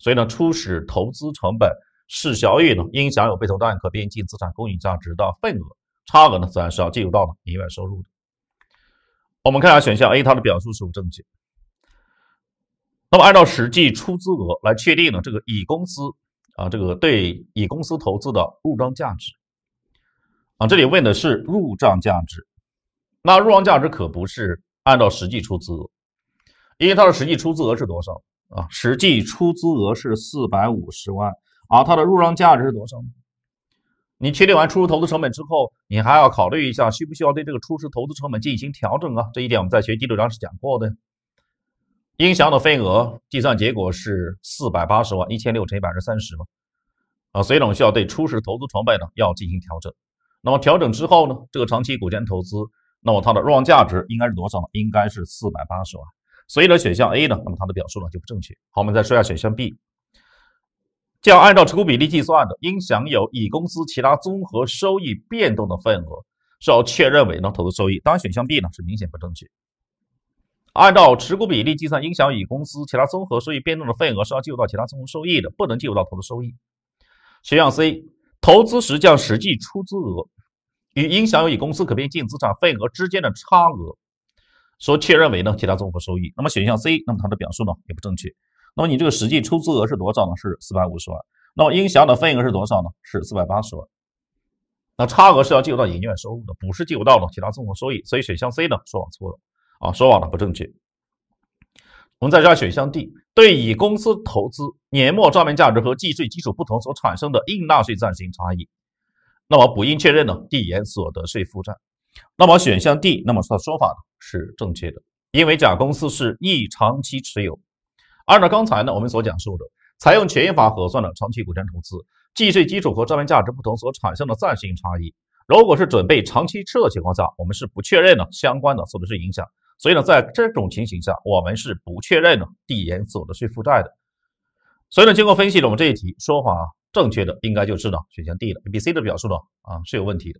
所以呢，初始投资成本是小于呢应享有被投单位可变净资产公允价值的份额，差额呢自然是要计入到呢营业外收入的。我们看一下选项 A，它的表述是否正确？那么按照实际出资额来确定呢，这个乙公司啊，这个对乙公司投资的入账价值。这里问的是入账价值，那入账价值可不是按照实际出资额，因为它的实际出资额是多少啊？实际出资额是四百五十万，而它的入账价值是多少？呢？你确定完初始投资成本之后，你还要考虑一下需不需要对这个初始投资成本进行调整啊？这一点我们在学第六章是讲过的。应享的份额计算结果是四百八十万，一千六乘以百分之三十嘛，啊，所以呢，我们需要对初始投资成本呢要进行调整。那么调整之后呢？这个长期股权投资，那么它的入账价值应该是多少呢？应该是四百八十万。所以呢，选项 A 呢，那么它的表述呢就不正确。好，我们再说一下选项 B，将按照持股比例计算的，应享有乙公司其他综合收益变动的份额，是要确认为呢投资收益。当然，选项 B 呢是明显不正确。按照持股比例计算应享乙公司其他综合收益变动的份额，是要计入到其他综合收益的，不能计入到投资收益。选项 C。投资时将实际出资额与应享有乙公司可变净资产份额之间的差额，所确认为呢其他综合收益。那么选项 C，那么它的表述呢也不正确。那么你这个实际出资额是多少呢？是四百五十万。那么应享的份额是多少呢？是四百八十万。那差额是要计入到营业收入的，不是计入到了其他综合收益。所以选项 C 呢说往错了啊，说往了不正确。我们再看选项 D，对乙公司投资年末账面价值和计税基础不同所产生的应纳税暂时性差异，那么不应确认的递延所得税负债。那么选项 D 那么它的说法是正确的，因为甲公司是易长期持有，按照刚才呢我们所讲述的，采用权益法核算的长期股权投资，计税基础和账面价值不同所产生的暂时性差异，如果是准备长期持有情况下，我们是不确认的相关的所得税影响。所以呢，在这种情形下，我们是不确认呢递延所得税负债的。所以呢，经过分析呢，我们这一题说法正确的应该就是呢选项 D 的 A、B、C 的表述呢啊是有问题的。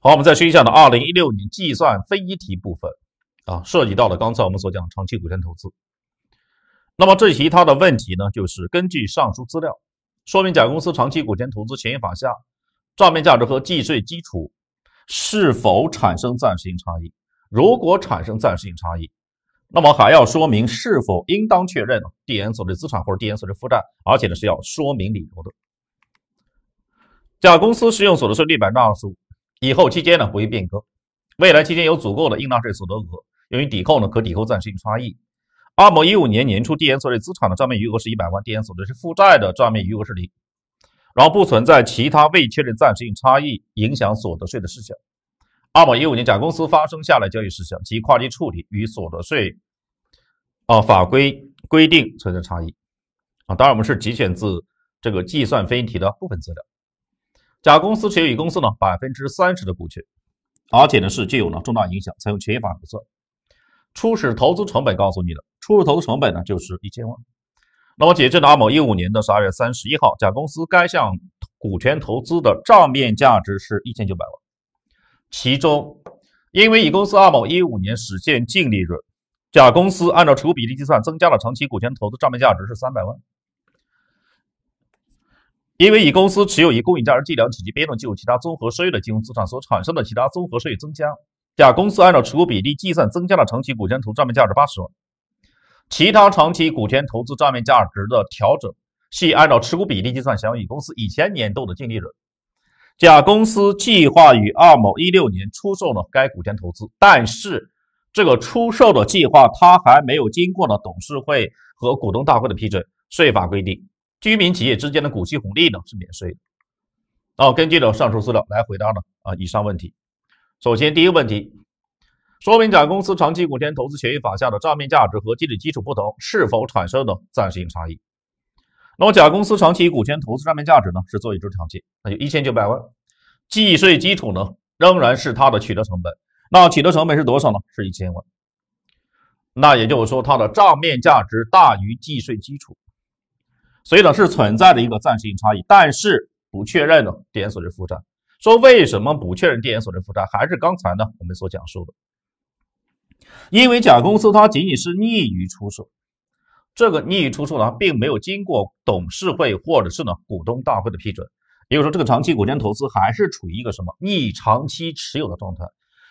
好，我们再说一下呢，二零一六年计算非一题部分啊，涉及到的刚才我们所讲长期股权投资。那么这一题它的问题呢，就是根据上述资料说明，甲公司长期股权投资权益法下账面价值和计税基础。是否产生暂时性差异？如果产生暂时性差异，那么还要说明是否应当确认递延所得税资产或者递延所得税负债，而且呢是要说明理由的。甲公司适用所得税率百分之二十五，以后期间呢不会变更，未来期间有足够的应纳税所得额用于抵扣呢可抵扣暂时性差异。二某一五年年初递延所得税资产的账面余额是一百万，递延所得税负债的账面余额是零。然后不存在其他未确认暂时性差异影响所得税的事项。二零一五年，甲公司发生下列交易事项及会计处理与所得税啊法规规定存在差异啊。当然，我们是节选自这个计算分析题的部分资料。甲公司持有乙公司呢百分之三十的股权，而且呢是具有了重大影响，采用权益法核算。初始投资成本告诉你的，初始投资成本呢就是一千万。那么截至到二某一五年的十二月三十一号，甲公司该项股权投资的账面价值是一千九百万。其中，因为乙公司二某一五年实现净利润，甲公司按照持股比例计算增加了长期股权投资账面价值是三百万。因为乙公司持有以公允价值计量体积变动计入其他综合收益的金融资产所产生的其他综合收益增加，甲公司按照持股比例计算增加了长期股权投资账面价值八十万。其他长期股权投资账面价值的调整，系按照持股比例计算享有公司以前年度的净利润。甲公司计划于二某一六年出售了该股权投资，但是这个出售的计划，它还没有经过呢董事会和股东大会的批准。税法规定，居民企业之间的股息红利呢是免税的。哦，根据了上述资料来回答呢啊以上问题。首先第一个问题。说明甲公司长期股权投资协议法下的账面价值和计税基础不同，是否产生的暂时性差异？那么甲公司长期股权投资账面价值呢？是做一只长期，那就一千九百万。计税基础呢？仍然是它的取得成本。那取得成本是多少呢？是一千万。那也就是说，它的账面价值大于计税基础，所以呢是存在的一个暂时性差异，但是不确认的递延所得负债。说为什么不确认递延所得负债？还是刚才呢我们所讲述的。因为甲公司它仅仅是逆于出售，这个逆于出售呢，并没有经过董事会或者是呢股东大会的批准。也就是说，这个长期股权投资还是处于一个什么逆长期持有的状态。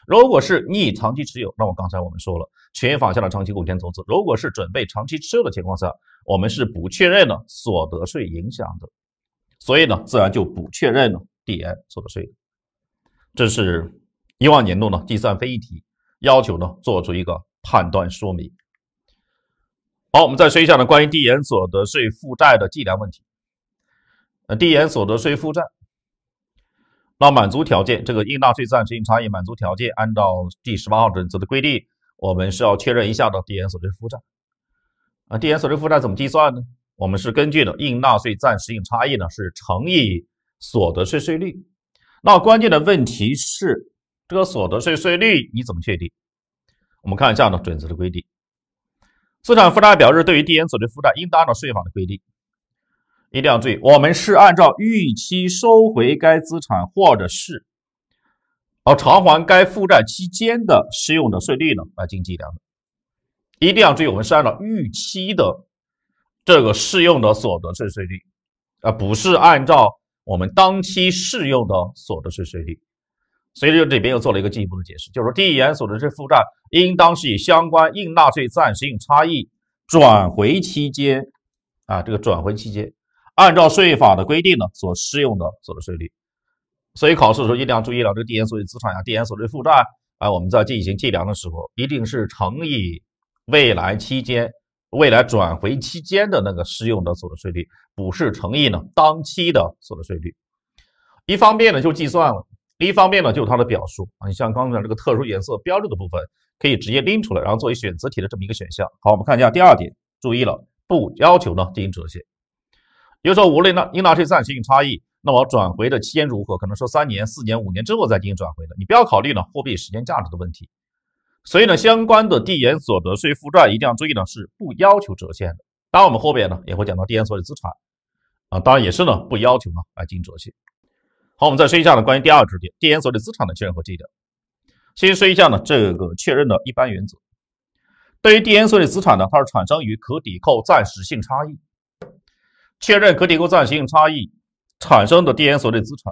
如果是逆长期持有，那我刚才我们说了，全法下的长期股权投资，如果是准备长期持有的情况下，我们是不确认呢所得税影响的，所以呢，自然就不确认了递延所得税。这是一万年度呢计算非议题。要求呢，做出一个判断说明。好，我们再说一下呢，关于递延所得税负债的计量问题。呃，递延所得税负债，那满足条件，这个应纳税暂时性差异满足条件，按照第十八号准则的规定，我们是要确认一下的递延所得税负债。啊，递延所得税负债怎么计算呢？我们是根据的应纳税暂时性差异呢，是乘以所得税税率。那关键的问题是。这个所得税税率你怎么确定？我们看一下呢准则的规定。资产负债表日，对于递延所得税负债，应当按照税法的规定，一定要注意，我们是按照预期收回该资产或者是而偿还该负债期间的适用的税率呢来进计量的。一定要注意，我们是按照预期的这个适用的所得税税率而不是按照我们当期适用的所得税税率。所以就里边又做了一个进一步的解释，就是说递延所得税负债应当是以相关应纳税暂时性差异转回期间啊，这个转回期间按照税法的规定呢，所适用的所得税率。所以考试的时候一定要注意了，这个递延所得税资产呀、递延所得税负债啊，我们在进行计量的时候，一定是乘以未来期间、未来转回期间的那个适用的所得税率，不是乘以呢当期的所得税率。一方面呢，就计算了。一方面呢，就是它的表述啊，你像刚才这个特殊颜色标注的部分，可以直接拎出来，然后作为选择题的这么一个选项。好，我们看一下第二点，注意了，不要求呢进行折现。比如说，无论呢应纳税暂时性差异，那我转回的期间如何，可能说三年、四年、五年之后再进行转回的，你不要考虑呢货币时间价值的问题。所以呢，相关的递延所得税负债一定要注意呢是不要求折现的。当然，我们后边呢也会讲到递延所得资产啊，当然也是呢不要求呢来进行折现。好，我们再说一下呢，关于第二知识点，递延所得资产的确认和计量。先说一下呢，这个确认的一般原则。对于递延所得资产呢，它是产生于可抵扣暂时性差异，确认可抵扣暂时性差异产生的递延所得资产，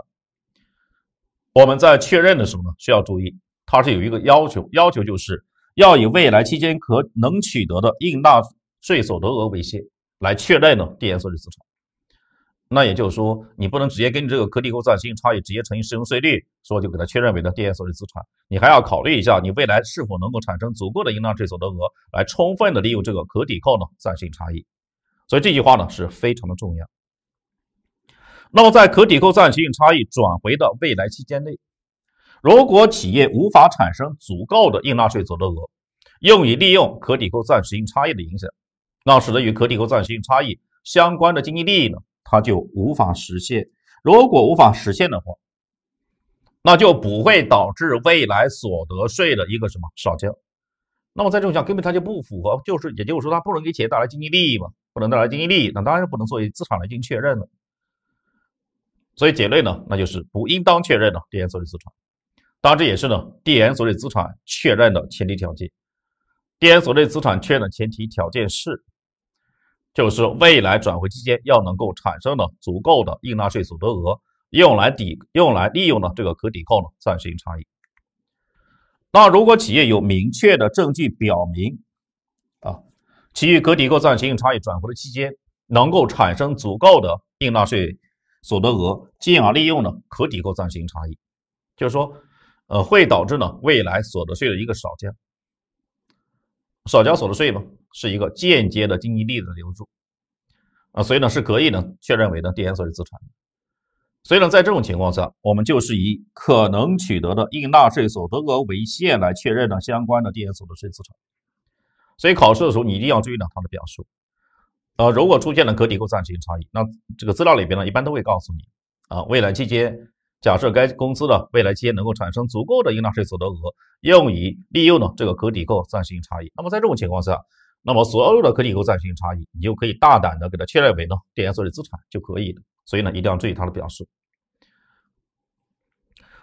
我们在确认的时候呢，需要注意，它是有一个要求，要求就是要以未来期间可能取得的应纳税所得额为限来确认呢递延所得资产。那也就是说，你不能直接跟你这个可抵扣暂性差异直接乘以适用税率，说就给它确认为的递延所得税资产。你还要考虑一下，你未来是否能够产生足够的应纳税所得额，来充分的利用这个可抵扣的暂性差异。所以这句话呢是非常的重要。那么在可抵扣暂性差异转回的未来期间内，如果企业无法产生足够的应纳税所得额，用以利用可抵扣暂性差异的影响，那使得与可抵扣暂性差异相关的经济利益呢？它就无法实现，如果无法实现的话，那就不会导致未来所得税的一个什么少交。那么在这种下根本它就不符合，就是也就是说，它不能给企业带来经济利益嘛，不能带来经济利益，那当然是不能作为资产来进行确认的。所以结论呢，那就是不应当确认的递延所得税资产。当然，这也是呢递延所得资产确认的前提条件。递延所得资产确认的前提条件是。就是未来转回期间要能够产生的足够的应纳税所得额，用来抵用来利用呢这个可抵扣呢暂时性差异。那如果企业有明确的证据表明，啊，其与可抵扣暂时性差异转回的期间能够产生足够的应纳税所得额，进而利用呢可抵扣暂时性差异，就是说，呃，会导致呢未来所得税的一个少交。少交所得税嘛，是一个间接的经济利益的流入，啊，所以呢是可以呢确认为呢递延所得税资产。所以呢，在这种情况下，我们就是以可能取得的应纳税所得额为限来确认呢相关的递延所得税资产。所以考试的时候你一定要注意呢它的表述，呃，如果出现了可抵扣暂时性差异，那这个资料里边呢一般都会告诉你，啊，未来期间。假设该公司的未来期能够产生足够的应纳税所得额，用以利用呢这个可抵扣暂时性差异，那么在这种情况下，那么所有的可抵扣暂时性差异，你就可以大胆的给它确认为呢电延所得资产就可以了。所以呢，一定要注意它的表述。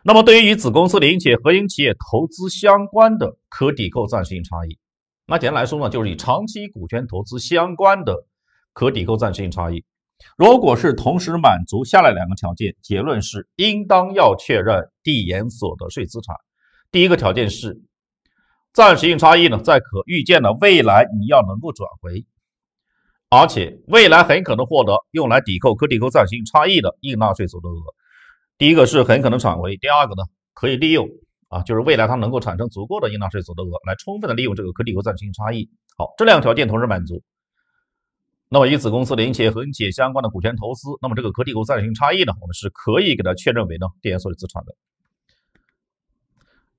那么对于与子公司联结合营企业投资相关的可抵扣暂时性差异，那简单来说呢，就是与长期股权投资相关的可抵扣暂时性差异。如果是同时满足下来两个条件，结论是应当要确认递延所得税资产。第一个条件是，暂时性差异呢，在可预见的未来你要能够转回，而且未来很可能获得用来抵扣可抵扣暂时性差异的应纳税所得额。第一个是很可能转回，第二个呢可以利用啊，就是未来它能够产生足够的应纳税所得额来充分的利用这个可抵扣暂时性差异。好，这两条件同时满足。那么，与子公司的联企业和联企业相关的股权投资，那么这个可抵扣暂时性差异呢？我们是可以给它确认为呢电延所资产的。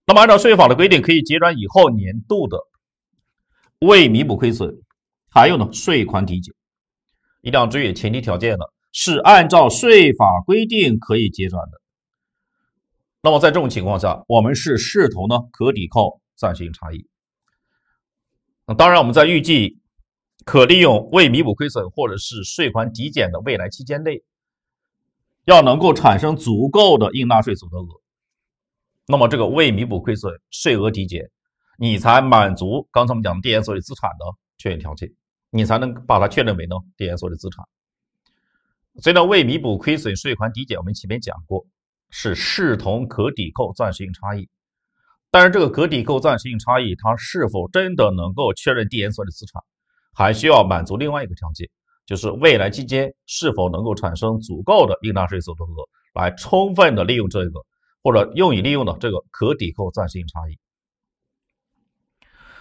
那么，按照税法的规定，可以结转以后年度的未弥补亏损，还有呢税款抵减。一定要注意前提条件呢，是按照税法规定可以结转的。那么，在这种情况下，我们是视同呢可抵扣暂时性差异。当然，我们在预计。可利用未弥补亏损或者是税款抵减的未来期间内，要能够产生足够的应纳税所得额，那么这个未弥补亏损税额抵减，你才满足刚才我们讲的递延所得资产的确认条件，你才能把它确认为呢递延所得资产。所以呢，未弥补亏损税款抵减，我们前面讲过是视同可抵扣暂时性差异，但是这个可抵扣暂时性差异，它是否真的能够确认递延所得资产？还需要满足另外一个条件，就是未来期间是否能够产生足够的应纳税所得额，来充分的利用这个或者用以利用的这个可抵扣暂时性差异。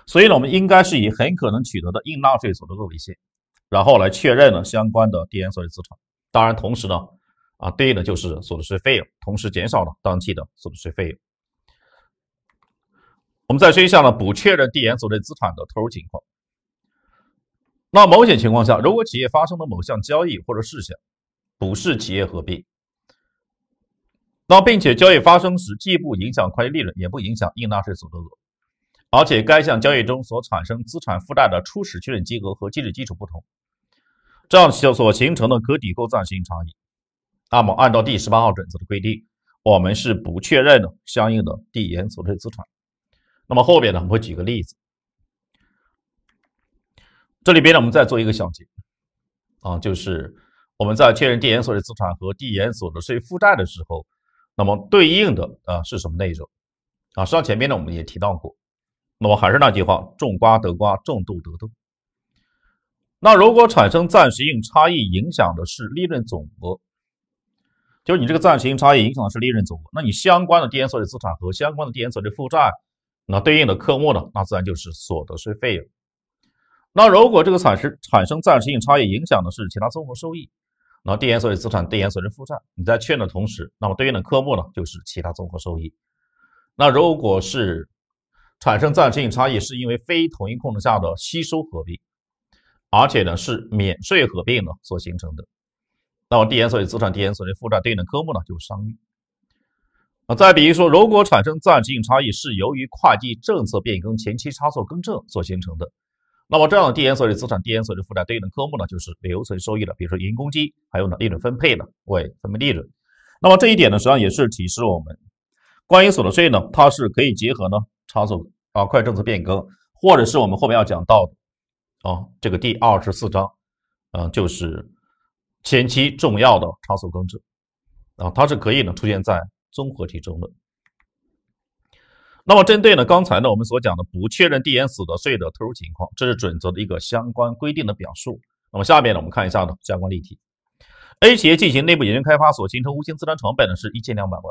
所以呢，我们应该是以很可能取得的应纳税所得额为限，然后来确认呢相关的递延所得资产。当然，同时呢，啊，对应的就是所得税费用，同时减少了当期的所得税费用。我们再说一下呢，不确认递延所得资产的特殊情况。那某些情况下，如果企业发生的某项交易或者事项不是企业合并，那并且交易发生时既不影响会计利润，也不影响应纳税所得额，而且该项交易中所产生资产负债的初始确认金额和基准基础不同，这样所形成的可抵扣暂时差异，那么按照第十八号准则的规定，我们是不确认的相应的递延所得税资产。那么后边呢，我会举个例子。这里边呢，我们再做一个小结啊，就是我们在确认递延所得税资产和递延所得税负债的时候，那么对应的啊是什么内容？啊，实际上前面呢我们也提到过，那么还是那句话，种瓜得瓜，种豆得豆。那如果产生暂时性差异影响的是利润总额，就是你这个暂时性差异影响的是利润总额，那你相关的递延所得资产和相关的递延所得税负债，那对应的科目呢，那自然就是所得税费用。那如果这个产生产生暂时性差异，影响的是其他综合收益，那递延所有资产、递延所得负债，你在确认的同时，那么对应的科目呢就是其他综合收益。那如果是产生暂时性差异，是因为非同一控制下的吸收合并，而且呢是免税合并呢所形成的，那么递延所有资产、递延所得负债对应的科目呢就是商誉。啊，再比如说，如果产生暂时性差异是由于会计政策变更、前期差错更正所形成的。那么这样的递延所得税资产、递延所得负债对应的科目呢，就是留存收益的，比如说盈公积，还有呢利润分配的为分配利润。那么这一点呢，实际上也是提示我们，关于所得税呢，它是可以结合呢差速啊、会计政策变更，或者是我们后面要讲到的啊这个第二十四章，嗯，就是前期重要的差速更正啊，它是可以呢出现在综合题中的。那么针对呢，刚才呢我们所讲的不确认递延所得税的特殊情况，这是准则的一个相关规定的表述。那么下面呢，我们看一下呢相关例题。A 企业进行内部研究开发所形成无形资产成本呢是一千两百万，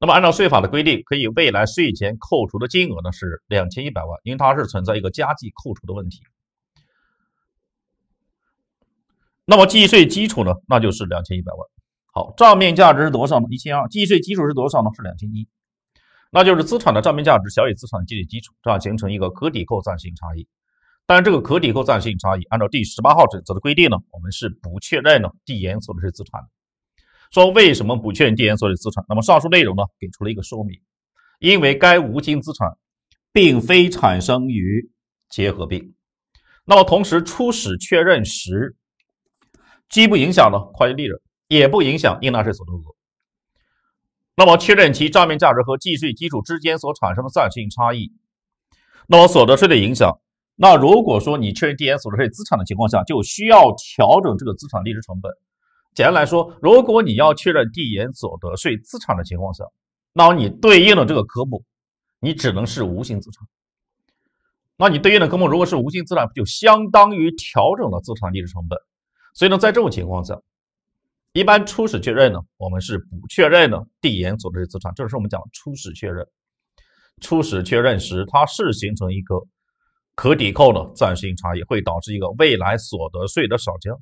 那么按照税法的规定，可以未来税前扣除的金额呢是两千一百万，因为它是存在一个加计扣除的问题。那么计税基础呢，那就是两千一百万。好，账面价值是多少呢？一千二。计税基础是多少呢？是两千一。那就是资产的账面价值小于资产的计列基础，这样形成一个可抵扣暂时性差异。但是这个可抵扣暂时性差异，按照第十八号准则的规定呢，我们是不确认呢递延所得税资产。的。说为什么不确认递延所得税资产？那么上述内容呢，给出了一个说明，因为该无形资产并非产生于结合并，那么同时初始确认时，既不影响了会计利润，也不影响应纳税所得额。那么确认其账面价值和计税基础之间所产生的暂时性差异，那么所得税的影响。那如果说你确认递延所得税资产的情况下，就需要调整这个资产历史成本。简单来说，如果你要确认递延所得税资产的情况下，那你对应的这个科目，你只能是无形资产。那你对应的科目如果是无形资产，就相当于调整了资产历史成本。所以呢，在这种情况下。一般初始确认呢，我们是不确认呢递延所得税资产。这是我们讲初始确认，初始确认时它是形成一个可抵扣的暂时性差异，会导致一个未来所得税的少交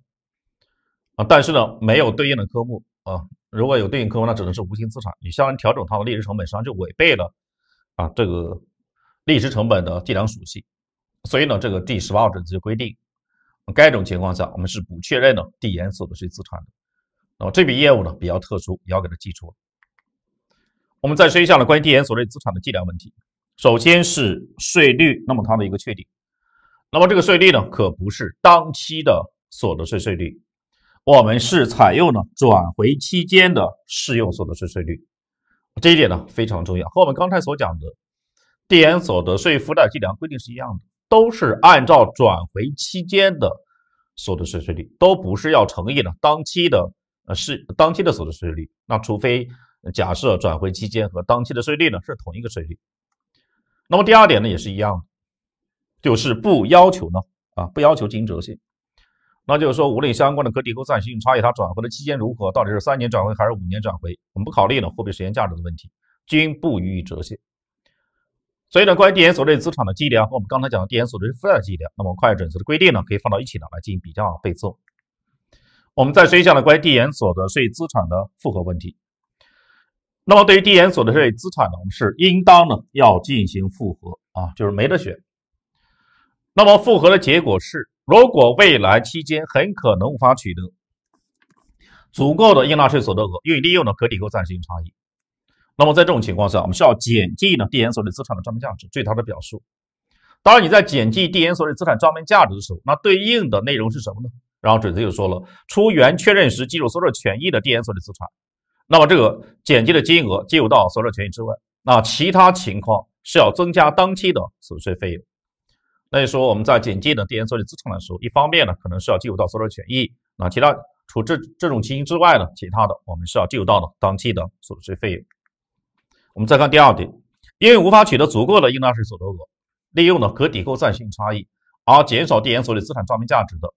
啊。但是呢，没有对应的科目啊。如果有对应科目，那只能是无形资产，你相当于调整它的历史成本，实际上就违背了啊这个历史成本的计量属性。所以呢，这个第十八号准则规定，该种情况下我们是不确认的递延所得税资产的。那么这笔业务呢比较特殊，也要给它记了。我们再说一下呢关于递延所得税资产的计量问题。首先是税率，那么它的一个确定。那么这个税率呢可不是当期的所得税税率，我们是采用呢转回期间的适用所得税税率。这一点呢非常重要，和我们刚才所讲的递延所得税附带计量规定是一样的，都是按照转回期间的所得税税率，都不是要乘以呢当期的。呃，是当期的所得税率。那除非假设转回期间和当期的税率呢是同一个税率。那么第二点呢也是一样，就是不要求呢啊不要求进行折现。那就是说，无论相关的各地扣信用差异，它转回的期间如何，到底是三年转回还是五年转回，我们不考虑呢货币时间价值的问题，均不予以折现。所以呢，关于递延所得税资产的计量和我们刚才讲的递延所得税负债的计量，那么会计准则的规定呢可以放到一起呢来进行比较背诵。我们再说一下呢，关于递延所得税资产的复合问题。那么对于递延所得税资产呢，我们是应当呢要进行复合啊，就是没得选。那么复合的结果是，如果未来期间很可能无法取得足够的应纳税所得额，用于利用呢可抵扣暂时性差异。那么在这种情况下，我们需要减记呢递延所得税资产的账面价值。对它的表述，当然你在减记递延所得税资产账面价值的时候，那对应的内容是什么呢？然后准则又说了，出原确认时计入所有权益的递延所得资产，那么这个减计的金额计入到所有权益之外，那其他情况是要增加当期的所得税费用。那你说我们在减计的递延所得资产的时候，一方面呢可能是要计入到所有权益，那其他除这这种情形之外呢，其他的我们是要计入到的当期的所得税费用。我们再看第二点，因为无法取得足够的应纳税所得额，利用了可抵扣暂行性差异而减少递延所得资产账面价值的。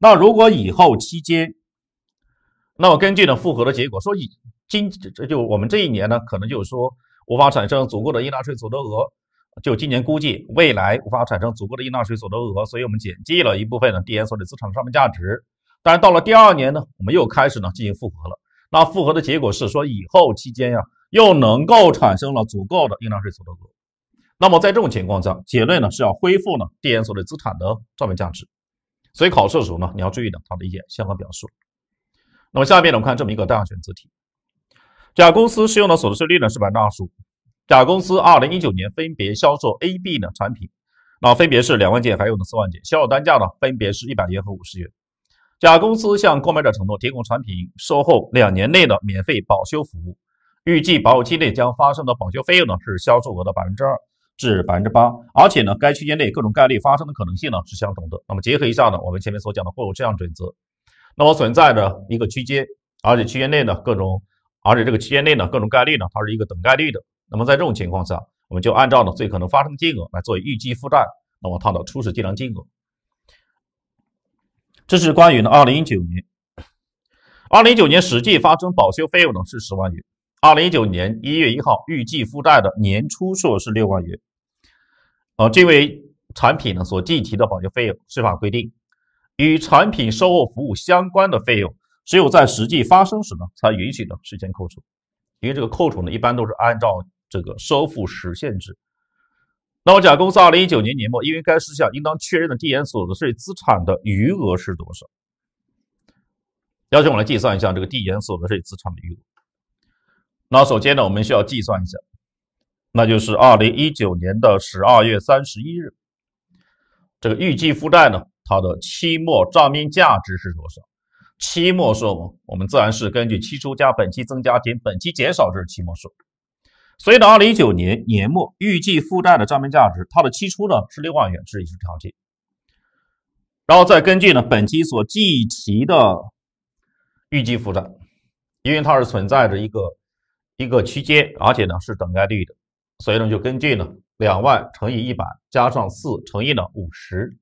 那如果以后期间，那么根据呢复核的结果说以今这就我们这一年呢可能就是说无法产生足够的应纳税所得额，就今年估计未来无法产生足够的应纳税所得额，所以我们减计了一部分的递延所得资产的账面价值。但是到了第二年呢，我们又开始呢进行复核了。那复核的结果是说以后期间呀又能够产生了足够的应纳税所得额。那么在这种情况下，结论呢是要恢复呢递延所得资产的账面价值。所以考试的时候呢，你要注意的它的一些相关表述。那么下面我们看这么一个单项选择题：甲公司适用的所得税率呢是百分之二十五。甲公司二零一九年分别销售 A、B 呢产品，那分别是两万件，还有呢四万件。销售单价呢分别是一百元和五十元。甲公司向购买者承诺提供产品售后两年内的免费保修服务，预计保修期内将发生的保修费用呢是销售额的百分之二。至百分之八，而且呢，该区间内各种概率发生的可能性呢是相同的。那么结合一下呢，我们前面所讲的货物质量准则，那么存在的一个区间，而且区间内呢各种，而且这个区间内呢各种概率呢它是一个等概率的。那么在这种情况下，我们就按照呢最可能发生金额来做预计负债，那么它的初始计量金额。这是关于呢二零一九年，二零一九年实际发生保修费用呢是十万元，二零一九年一月一号预计负债的年初数是六万元。呃，这位产品呢所计提的保修费用，税法规定，与产品售后服务相关的费用，只有在实际发生时呢，才允许的税前扣除。因为这个扣除呢，一般都是按照这个收付实现制。那么甲公司二零一九年年末，因为该事项应当确认的递延所得税资产的余额是多少？要求我们来计算一下这个递延所得税资产的余额。那首先呢，我们需要计算一下。那就是二零一九年的十二月三十一日，这个预计负债呢，它的期末账面价值是多少？期末数，我们自然是根据期初加本期增加减本期减少这是期末数。所以呢，二零一九年年末预计负债的账面价值，它的期初呢是六万元，是一是条件。然后再根据呢本期所计提的预计负债，因为它是存在着一个一个区间，而且呢是等概率的。所以呢，就根据呢两万乘以一百加上四乘以呢五十，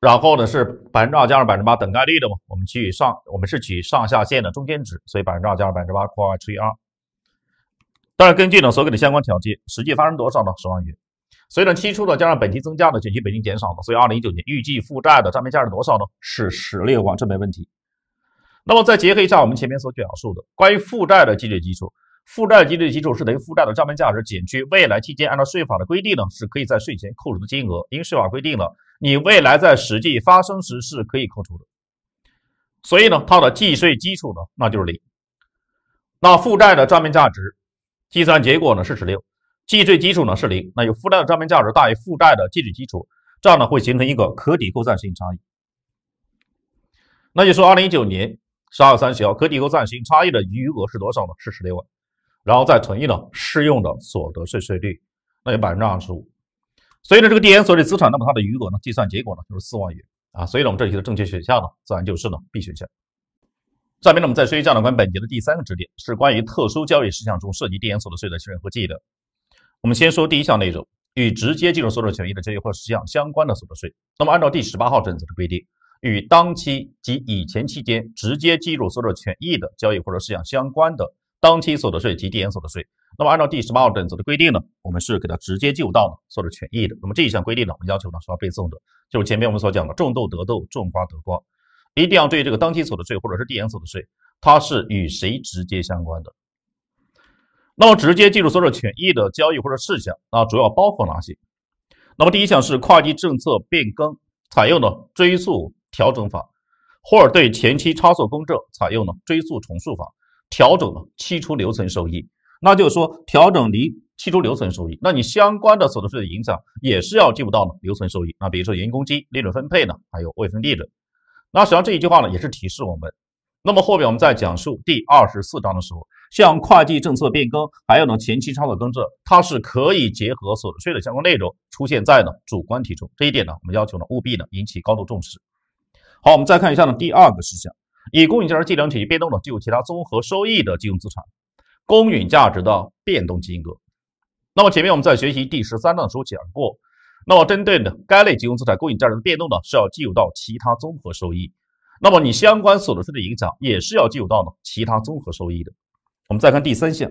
然后呢是百分之二加上百分之八等概率的嘛，我们取上，我们是取上下限的中间值，所以百分之二加上百分之八，括号除以二。但是根据呢所给的相关条件，实际发生多少呢？十万元。所以呢，期初呢加上本期增加呢，减去本金减少呢，所以二零一九年预计负债的账面价值多少呢？是十六万，这没问题。那么再结合一下我们前面所表述的关于负债的计税基础。负债基准基础是等于负债的账面价值减去未来期间按照税法的规定呢，是可以在税前扣除的金额。因税法规定了，你未来在实际发生时是可以扣除的，所以呢，它的计税基础呢那就是零。那负债的账面价值计算结果呢是十六，计税基础呢是零，那有负债的账面价值大于负债的计税基础，这样呢会形成一个可抵扣暂时差异。那就说二零一九年十二月三十号可抵扣暂时差异的余额是多少呢？是十六万。然后再乘以呢适用的所得税税率，那有百分之二十五。所以呢，这个递延所得税资产，那么它的余额呢，计算结果呢就是四万元啊。所以呢，我们这题的正确选项呢，自然就是呢 B 选项。下面呢，我们再说一下呢，关于本节的第三个知识点，是关于特殊交易事项中涉及递延所得税的确认和记忆的。我们先说第一项内容，与直接计入所有权益的交易或者事项相关的所得税。那么按照第十八号准则的规定，与当期及以前期间直接计入所有权益的交易或者事项相关的。当期所得税及递延所得税，那么按照第十八条准则的规定呢，我们是给它直接计入到所得权益的。那么这一项规定呢，我们要求呢是要背诵的，就是前面我们所讲的“种豆得豆，种瓜得瓜”，一定要对这个当期所得税或者是递延所得税，它是与谁直接相关的？那么直接计入所得权益的交易或者事项啊，主要包括哪些？那么第一项是会计政策变更，采用的追溯调整法，或者对前期差错公正采用的追溯重述法。调整了期初留存收益，那就是说调整离期初留存收益，那你相关的所得税的影响也是要计入到呢留存收益那比如说盈公积、利润分配呢，还有未分利润。那实际上这一句话呢，也是提示我们，那么后面我们在讲述第二十四章的时候，像会计政策变更，还有呢前期操作更正，它是可以结合所得税的相关内容出现在呢主观题中，这一点呢，我们要求呢务必呢引起高度重视。好，我们再看一下呢第二个事项。以公允价值计量体系变动的具有其他综合收益的金融资产，公允价值的变动金额。那么前面我们在学习第十三章的时候讲过，那么针对的该类金融资产公允价值的变动呢，是要计入到其他综合收益。那么你相关所得税的影响也是要计入到呢其他综合收益的。我们再看第三项，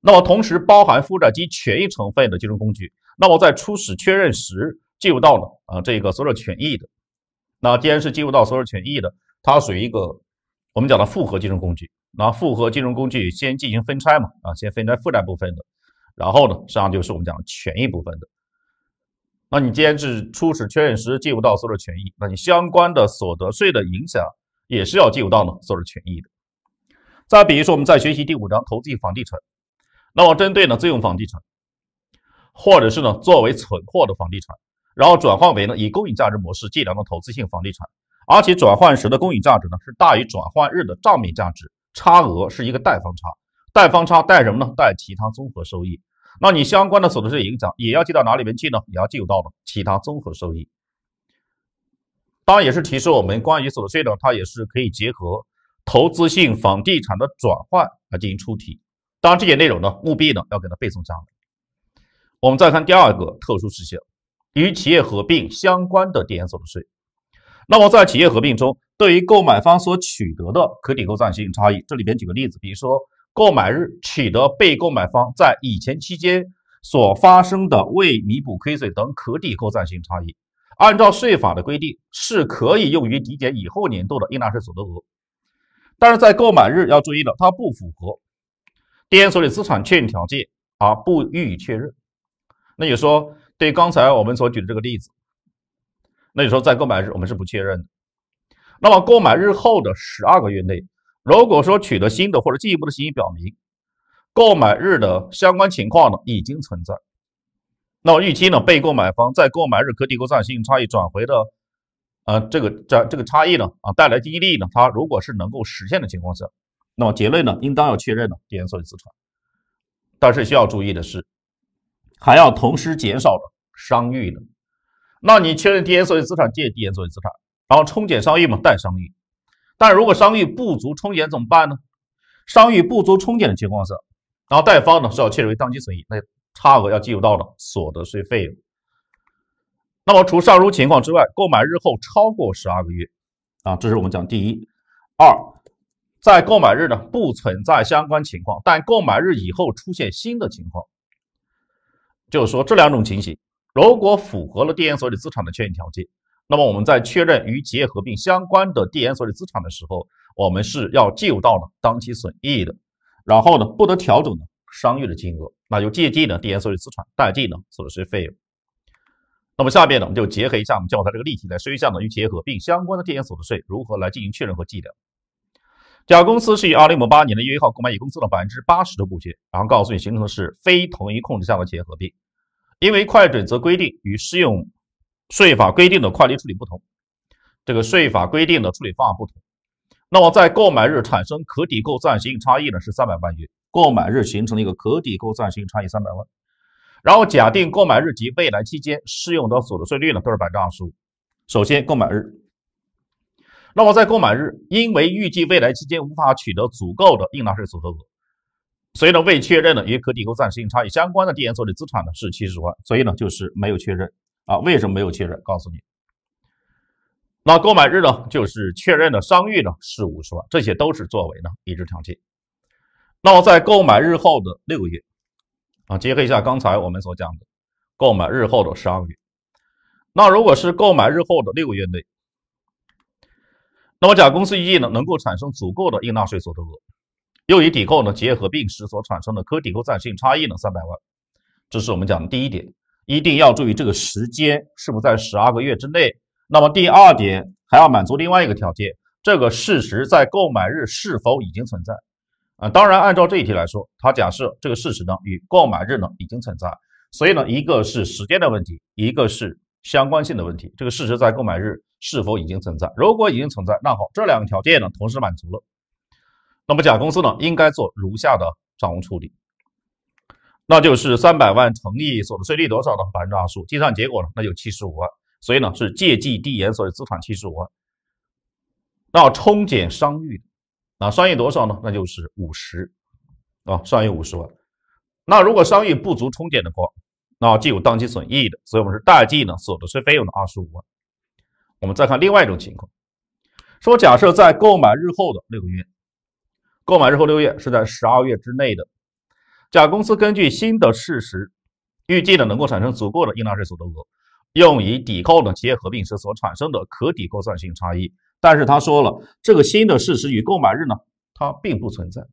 那么同时包含负债及权益成分的金融工具，那么在初始确认时计入到了啊这个所有权益的，那既然是计入到所有权益的。它属于一个我们讲的复合金融工具。那复合金融工具先进行分拆嘛，啊，先分拆负债部分的，然后呢，实际上就是我们讲权益部分的。那你既然是初始确认时计入到所有权益，那你相关的所得税的影响也是要计入到呢所有权益的。再比如说，我们在学习第五章投资房地产，那么针对呢自用房地产，或者是呢作为存货的房地产，然后转化为呢以公允价值模式计量的投资性房地产。而且转换时的公允价值呢，是大于转换日的账面价值，差额是一个贷方差，贷方差贷什么呢？贷其他综合收益。那你相关的所得税影响也要记到哪里边去呢？也要记入到的其他综合收益。当然也是提示我们关于所得税呢，它也是可以结合投资性房地产的转换来进行出题。当然这些内容呢，务必呢要给它背诵下来。我们再看第二个特殊事项，与企业合并相关的递延所得税。那么，在企业合并中，对于购买方所取得的可抵扣暂行差异，这里边举个例子，比如说购买日取得被购买方在以前期间所发生的未弥补亏损等可抵扣暂行差异，按照税法的规定是可以用于抵减以后年度的应纳税所得额。但是在购买日要注意的，它不符合递延所得资产确认条件，而不予以确认。那也说，对刚才我们所举的这个例子。那你说，在购买日我们是不确认的。那么购买日后的十二个月内，如果说取得新的或者进一步的信息表明，购买日的相关情况呢已经存在，那么预期呢被购买方在购买日可抵扣的信用差异转回的，呃这个这这个差异呢啊带来经济利益呢，它如果是能够实现的情况下，那么结论呢应当要确认呢点延所资产，但是需要注意的是，还要同时减少了商誉呢。那你确认递延所有资产，借递延所有资产，然后冲减商誉嘛，贷商誉。但如果商誉不足冲减怎么办呢？商誉不足冲减的情况下，然后贷方呢是要确认为当期损益，那差额要计入到的所得税费用。那么除上述情况之外，购买日后超过十二个月啊，这是我们讲第一二，在购买日呢不存在相关情况，但购买日以后出现新的情况，就是说这两种情形。如果符合了递延所得税资产的确认条件，那么我们在确认与企业合并相关的递延所得税资产的时候，我们是要计入到呢当期损益的，然后呢不得调整呢商誉的金额，那就借记呢递延所得税资产，贷记呢所得税费用。那么下面呢我们就结合一下我们教材这个例题来说一下呢与企业合并相关的递延所得税如何来进行确认和计量。甲公司是以二零零八年的月一号购买乙公司的百分之八十的股权，然后告诉你形成的是非同一控制下的企业合并。因为会计准则规定与适用税法规定的会计处理不同，这个税法规定的处理方案不同。那么在购买日产生可抵扣暂时性差异呢，是三百万元。购买日形成了一个可抵扣暂时性差异三百万。然后假定购买日及未来期间适用的所得税率呢都是百分之二十五。首先购买日，那么在购买日，因为预计未来期间无法取得足够的应纳税所得额。所以呢，未确认的也可抵扣暂时性差异相关的递延所得资产呢是七十万，所以呢就是没有确认啊。为什么没有确认？告诉你，那购买日呢就是确认的商誉呢是五十万，这些都是作为呢已知条件。那我在购买日后的六个月啊，结合一下刚才我们所讲的购买日后的商誉，个月。那如果是购买日后的六个月内，那么甲公司一亿呢能够产生足够的应纳税所得额。又以抵扣呢？结合病史所产生的可抵扣暂性差异呢？三百万，这是我们讲的第一点，一定要注意这个时间是不是在十二个月之内。那么第二点还要满足另外一个条件，这个事实在购买日是否已经存在？啊，当然按照这一题来说，它假设这个事实呢与购买日呢已经存在，所以呢一个是时间的问题，一个是相关性的问题，这个事实在购买日是否已经存在？如果已经存在，那好，这两个条件呢同时满足了。那么甲公司呢，应该做如下的账务处理，那就是三百万乘以所得税率多少的百分之二十五，计算结果呢，那就七十五万，所以呢是借记递延所得资产七十五万，那冲减商誉，啊，商誉多少呢？那就是五十啊，商誉五十万。那如果商誉不足冲减的话，那既有当期损益的，所以我们是贷记呢所得税费用的二十五万。我们再看另外一种情况，说假设在购买日后的六个月。购买日后六月是在十二月之内的，甲公司根据新的事实，预计呢能够产生足够的应纳税所得额，用以抵扣呢企业合并时所产生的可抵扣算性差异。但是他说了，这个新的事实与购买日呢，它并不存在。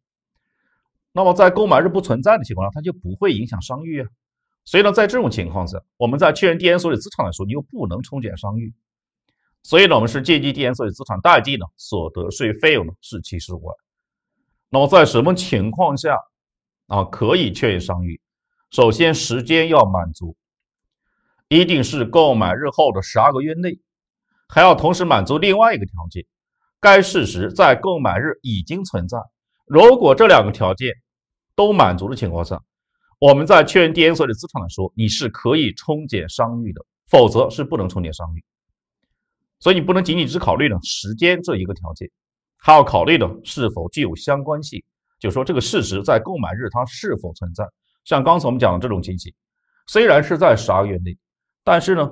那么在购买日不存在的情况下，它就不会影响商誉啊。所以呢，在这种情况下，我们在确认递延所有资产的时候，你又不能冲减商誉。所以呢，我们是借记递延所有资产，贷记呢所得税费用呢是七十五万。那么在什么情况下啊可以确认商誉？首先时间要满足，一定是购买日后的十二个月内，还要同时满足另外一个条件，该事实在购买日已经存在。如果这两个条件都满足的情况下，我们在确认 DN 所有资产的时候，你是可以冲减商誉的，否则是不能冲减商誉。所以你不能仅仅只考虑呢时间这一个条件。还要考虑的是否具有相关性，就说这个事实在购买日它是否存在。像刚才我们讲的这种情形，虽然是在十二月内，但是呢，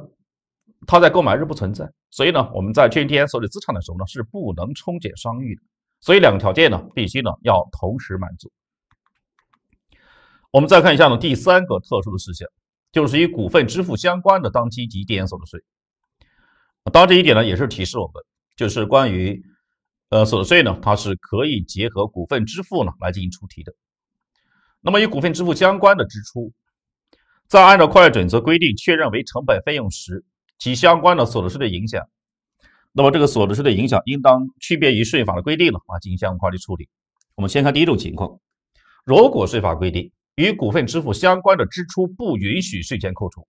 它在购买日不存在，所以呢，我们在确定递延所得资产的时候呢，是不能冲减商誉的。所以两个条件呢，必须呢要同时满足。我们再看一下呢，第三个特殊的事项，就是与股份支付相关的当期及递延所得税。当然，这一点呢，也是提示我们，就是关于。呃，所得税呢，它是可以结合股份支付呢来进行出题的。那么与股份支付相关的支出，在按照会计准则规定确认为成本费用时，其相关的所得税的影响，那么这个所得税的影响应当区别于税法的规定呢啊进行相关的处理。我们先看第一种情况，如果税法规定与股份支付相关的支出不允许税前扣除，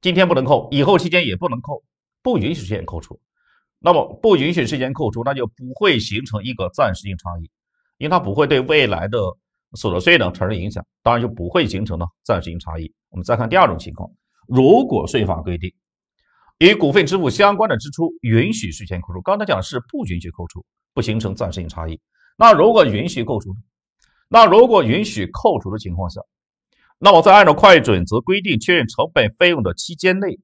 今天不能扣，以后期间也不能扣，不允许税前扣除。那么不允许税前扣除，那就不会形成一个暂时性差异，因为它不会对未来的所得税呢产生影响，当然就不会形成呢暂时性差异。我们再看第二种情况，如果税法规定与股份支付相关的支出允许税前扣除，刚才讲是不允许扣除，不形成暂时性差异。那如果允许扣除呢？那如果允许扣除的情况下，那我在按照会计准则规定确认成本费用的期间内。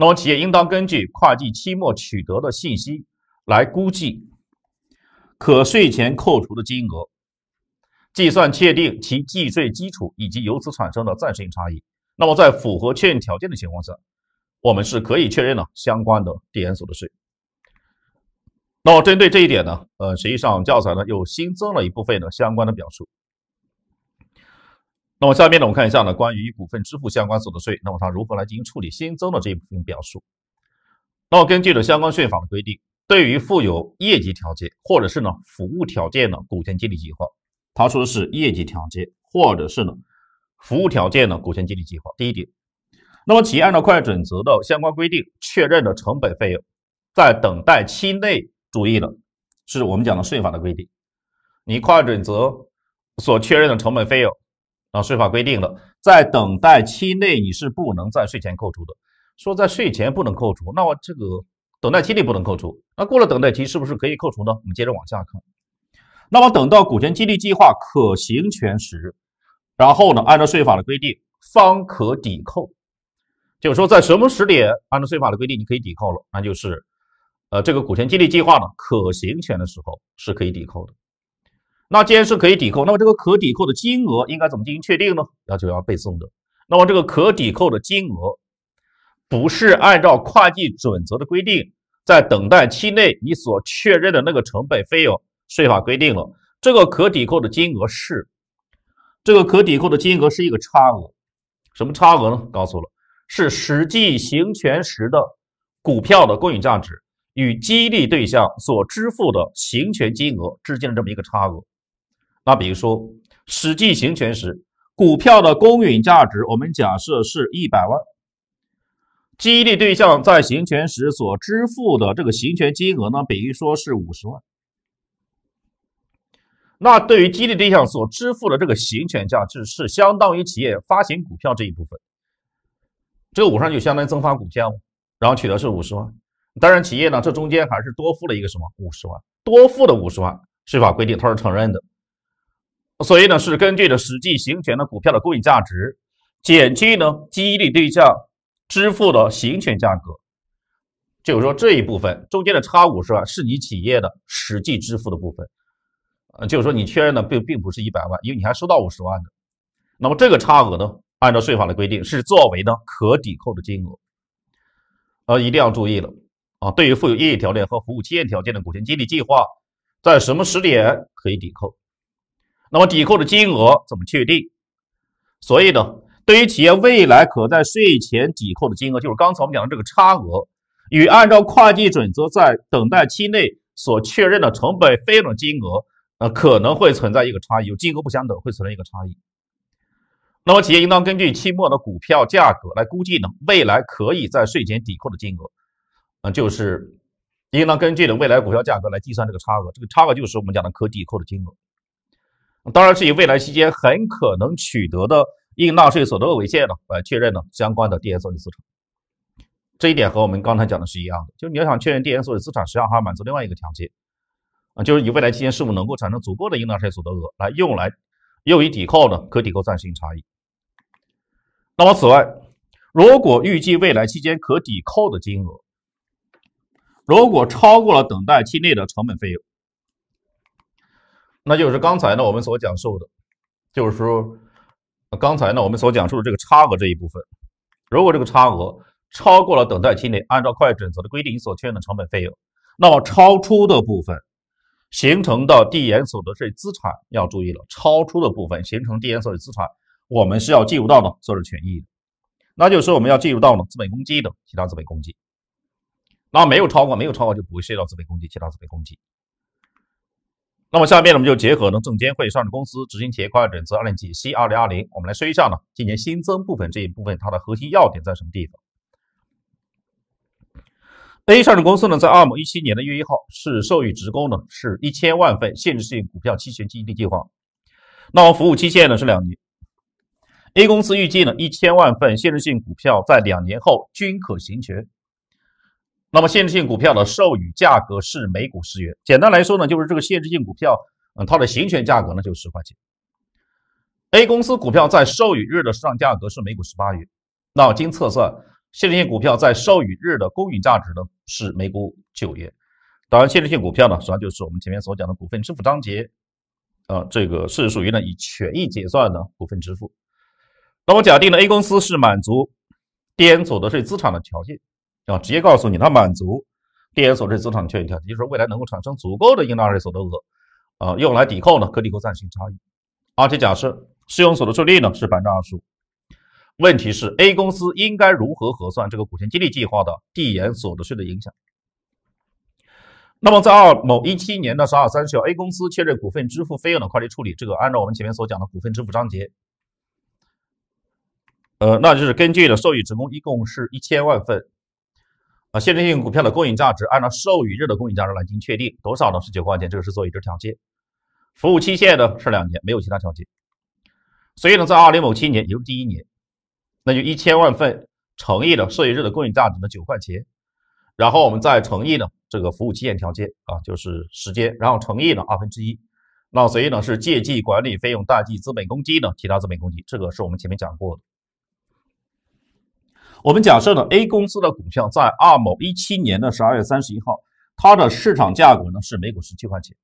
那么企业应当根据会计期末取得的信息，来估计可税前扣除的金额，计算确定其计税基础以及由此产生的暂时性差异。那么在符合确认条件的情况下，我们是可以确认了相关的递延所得税。那么针对这一点呢，呃，实际上教材呢又新增了一部分的相关的表述。那么下面呢，我们看一下呢关于股份支付相关所得税，那么它如何来进行处理新增的这一部分表述？那么根据的相关税法的规定，对于附有业绩调节或者是呢服务条件的股权激励计划，它说的是业绩调节或者是呢服务条件的股权激励计划。第一点，那么企业按照会计准则的相关规定确认的成本费用，在等待期内，注意了，是我们讲的税法的规定，你会计准则所确认的成本费用。那税法规定了，在等待期内你是不能在税前扣除的。说在税前不能扣除，那么这个等待期内不能扣除。那过了等待期，是不是可以扣除呢？我们接着往下看。那么等到股权激励计划可行权时，然后呢，按照税法的规定，方可抵扣。就是说，在什么时点，按照税法的规定，你可以抵扣了？那就是，呃，这个股权激励计划呢，可行权的时候是可以抵扣的。那既然是可以抵扣，那么这个可抵扣的金额应该怎么进行确定呢？要求要背诵的。那么这个可抵扣的金额不是按照会计准则的规定，在等待期内你所确认的那个成本费用。税法规定了，这个可抵扣的金额是这个可抵扣的金额是一个差额，什么差额呢？告诉了，是实际行权时的股票的公允价值与激励对象所支付的行权金额之间的这么一个差额。那比如说，实际行权时，股票的公允价值我们假设是一百万。激励对象在行权时所支付的这个行权金额呢，比如说是五十万。那对于激励对象所支付的这个行权价值，是相当于企业发行股票这一部分，这五十万就相当于增发股票，然后取得是五十万。当然，企业呢，这中间还是多付了一个什么五十万，多付的五十万税法规定它是承认的。所以呢，是根据的实际行权的股票的公允价值，减去呢激励对象支付的行权价格，就是说这一部分中间的差五十万是你企业的实际支付的部分，呃，就是说你确认的并并不是一百万，因为你还收到五十万的。那么这个差额呢，按照税法的规定是作为呢可抵扣的金额。呃，一定要注意了啊，对于富有业绩条件和服务期限条件的股权激励计划，在什么时点可以抵扣？那么抵扣的金额怎么确定？所以呢，对于企业未来可在税前抵扣的金额，就是刚才我们讲的这个差额，与按照会计准则在等待期内所确认的成本费用金额，呃，可能会存在一个差异，有金额不相等，会存在一个差异。那么企业应当根据期末的股票价格来估计呢未来可以在税前抵扣的金额，呃，就是应当根据的未来股票价格来计算这个差额，这个差额就是我们讲的可抵扣的金额。当然是以未来期间很可能取得的应纳税所得额为限的，来确认呢相关的递延所得资产。这一点和我们刚才讲的是一样的，就是你要想确认递延所得资产，实际上还要满足另外一个条件，啊，就是你未来期间是否能够产生足够的应纳税所得额来用来用于抵扣呢可抵扣暂时性差异。那么此外，如果预计未来期间可抵扣的金额，如果超过了等待期内的成本费用。那就是刚才呢，我们所讲述的，就是说，刚才呢，我们所讲述的这个差额这一部分，如果这个差额超过了等待期内按照会计准则的规定所确认的成本费用，那么超出的部分形成的递延所得税资产要注意了，超出的部分形成递延所得税资产，我们是要计入到呢所有权益的，那就是我们要计入到呢资本公积等其他资本公积，那没有超过，没有超过就不会涉及到资本公积其他资本公积。那么下面呢，我们就结合呢证监会上市公司执行业况要准则二点解析二零二零，我们来说一下呢今年新增部分这一部分它的核心要点在什么地方。A 上市公司呢在二零一七年的月一号是授予职工呢是一千万份限制性股票期权激励计划，那服务期限呢是两年。A 公司预计呢一千万份限制性股票在两年后均可行权。那么限制性股票的授予价格是每股十元。简单来说呢，就是这个限制性股票，嗯，它的行权价格呢就是十块钱。A 公司股票在授予日的市场价格是每股十八元，那经测算，限制性股票在授予日的公允价值呢是每股九元。当然，限制性股票呢，实际上就是我们前面所讲的股份支付章节，啊，这个是属于呢以权益结算的股份支付。那么假定呢，A 公司是满足递延所得税资产的条件。啊，直接告诉你，它满足递延所得税资产确认条件，就是说未来能够产生足够的应纳税所得额，啊，用来抵扣呢各地扣暂性差异。而且假设适用所得税率呢是百分之二十五。问题是 A 公司应该如何核算这个股权激励计划的递延所得税的影响？那么在二某一七年的十二三十号，A 公司确认股份支付费用的会计处理，这个按照我们前面所讲的股份支付章节，呃，那就是根据的受益职工一共是一千万份。啊，限制性股票的公允价值按照授予日的公允价值来进行确定，多少呢？是九块钱，这个是做一日条件。服务期限呢是两年，没有其他条件。所以呢，在二零某七年，也就是第一年，那就一千万份乘以呢授予日的公允价值的九块钱，然后我们再乘以呢这个服务期限条件啊，就是时间，然后乘以呢二分之一，那所以呢是借记管理费用，贷记资本公积呢，其他资本公积，这个是我们前面讲过的。我们假设呢，A 公司的股票在二某一七年的十二月三十一号，它的市场价格呢是每股十七块钱。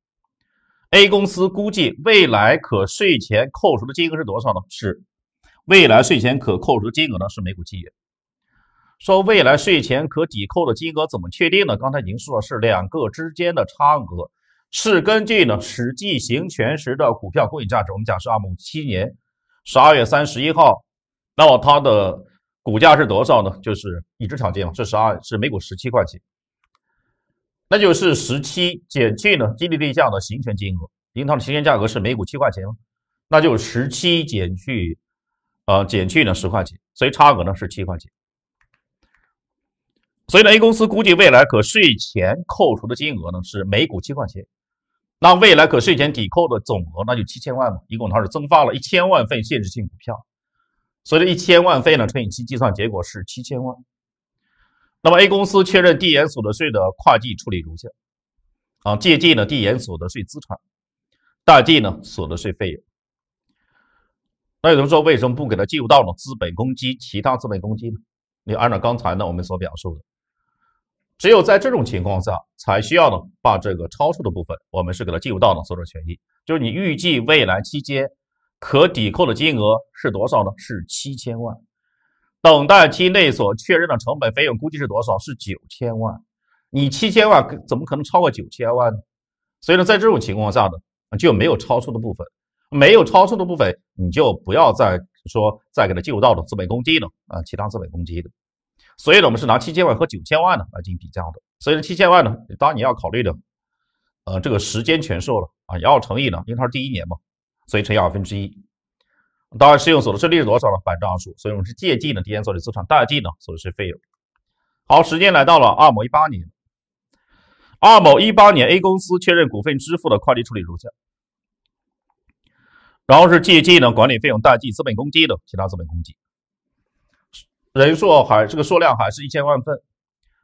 A 公司估计未来可税前扣除的金额是多少呢？是未来税前可扣除的金额呢是每股七元。说未来税前可抵扣的金额怎么确定呢？刚才已经说了，是两个之间的差额，是根据呢实际行权时的股票公允价值。我们假设二某七年十二月三十一号，那么它的。股价是多少呢？就是已知条件嘛，是十二，是每股十七块钱，那就是十七减去呢激励对象的行权金额，银行的行权价格是每股七块钱，那就十七减去，呃减去呢十块钱，所以差额呢是七块钱。所以呢 A 公司估计未来可税前扣除的金额呢是每股七块钱，那未来可税前抵扣的总额那就七千万嘛，一共它是增发了一千万份限制性股票。所以这一千万费呢乘以七计算结果是七千万。那么 A 公司确认递延所得税的会计处理如下：啊，借记呢递延所得税资产，贷记呢所得税费用。那有人说，为什么不给他计入到呢资本公积其他资本公积呢？你按照刚才呢我们所表述的，只有在这种情况下才需要呢把这个超出的部分，我们是给他计入到呢所得权益，就是你预计未来期间。可抵扣的金额是多少呢？是七千万。等待期内所确认的成本费用估计是多少？是九千万。你七千万怎么可能超过九千万呢？所以呢，在这种情况下呢，就没有超出的部分，没有超出的部分你就不要再说再给它计入到的资本公积了啊，其他资本公积的。所以呢，我们是拿七千万和九千万呢来进行比较的。所以呢，七千万呢，当然你要考虑的，呃，这个时间权数了啊，也要乘以呢，因为它是第一年嘛。所以乘以二分之一，当然，适用所得税率是多少呢？百分之二十五，所以我们是借记呢提前做得资产，贷记呢所得税费用。好，时间来到了二某一八年，二某一八年 A 公司确认股份支付的会计处理如下，然后是借记呢管理费用，贷记资本公积的其他资本公积。人数还这个数量还是一千万份，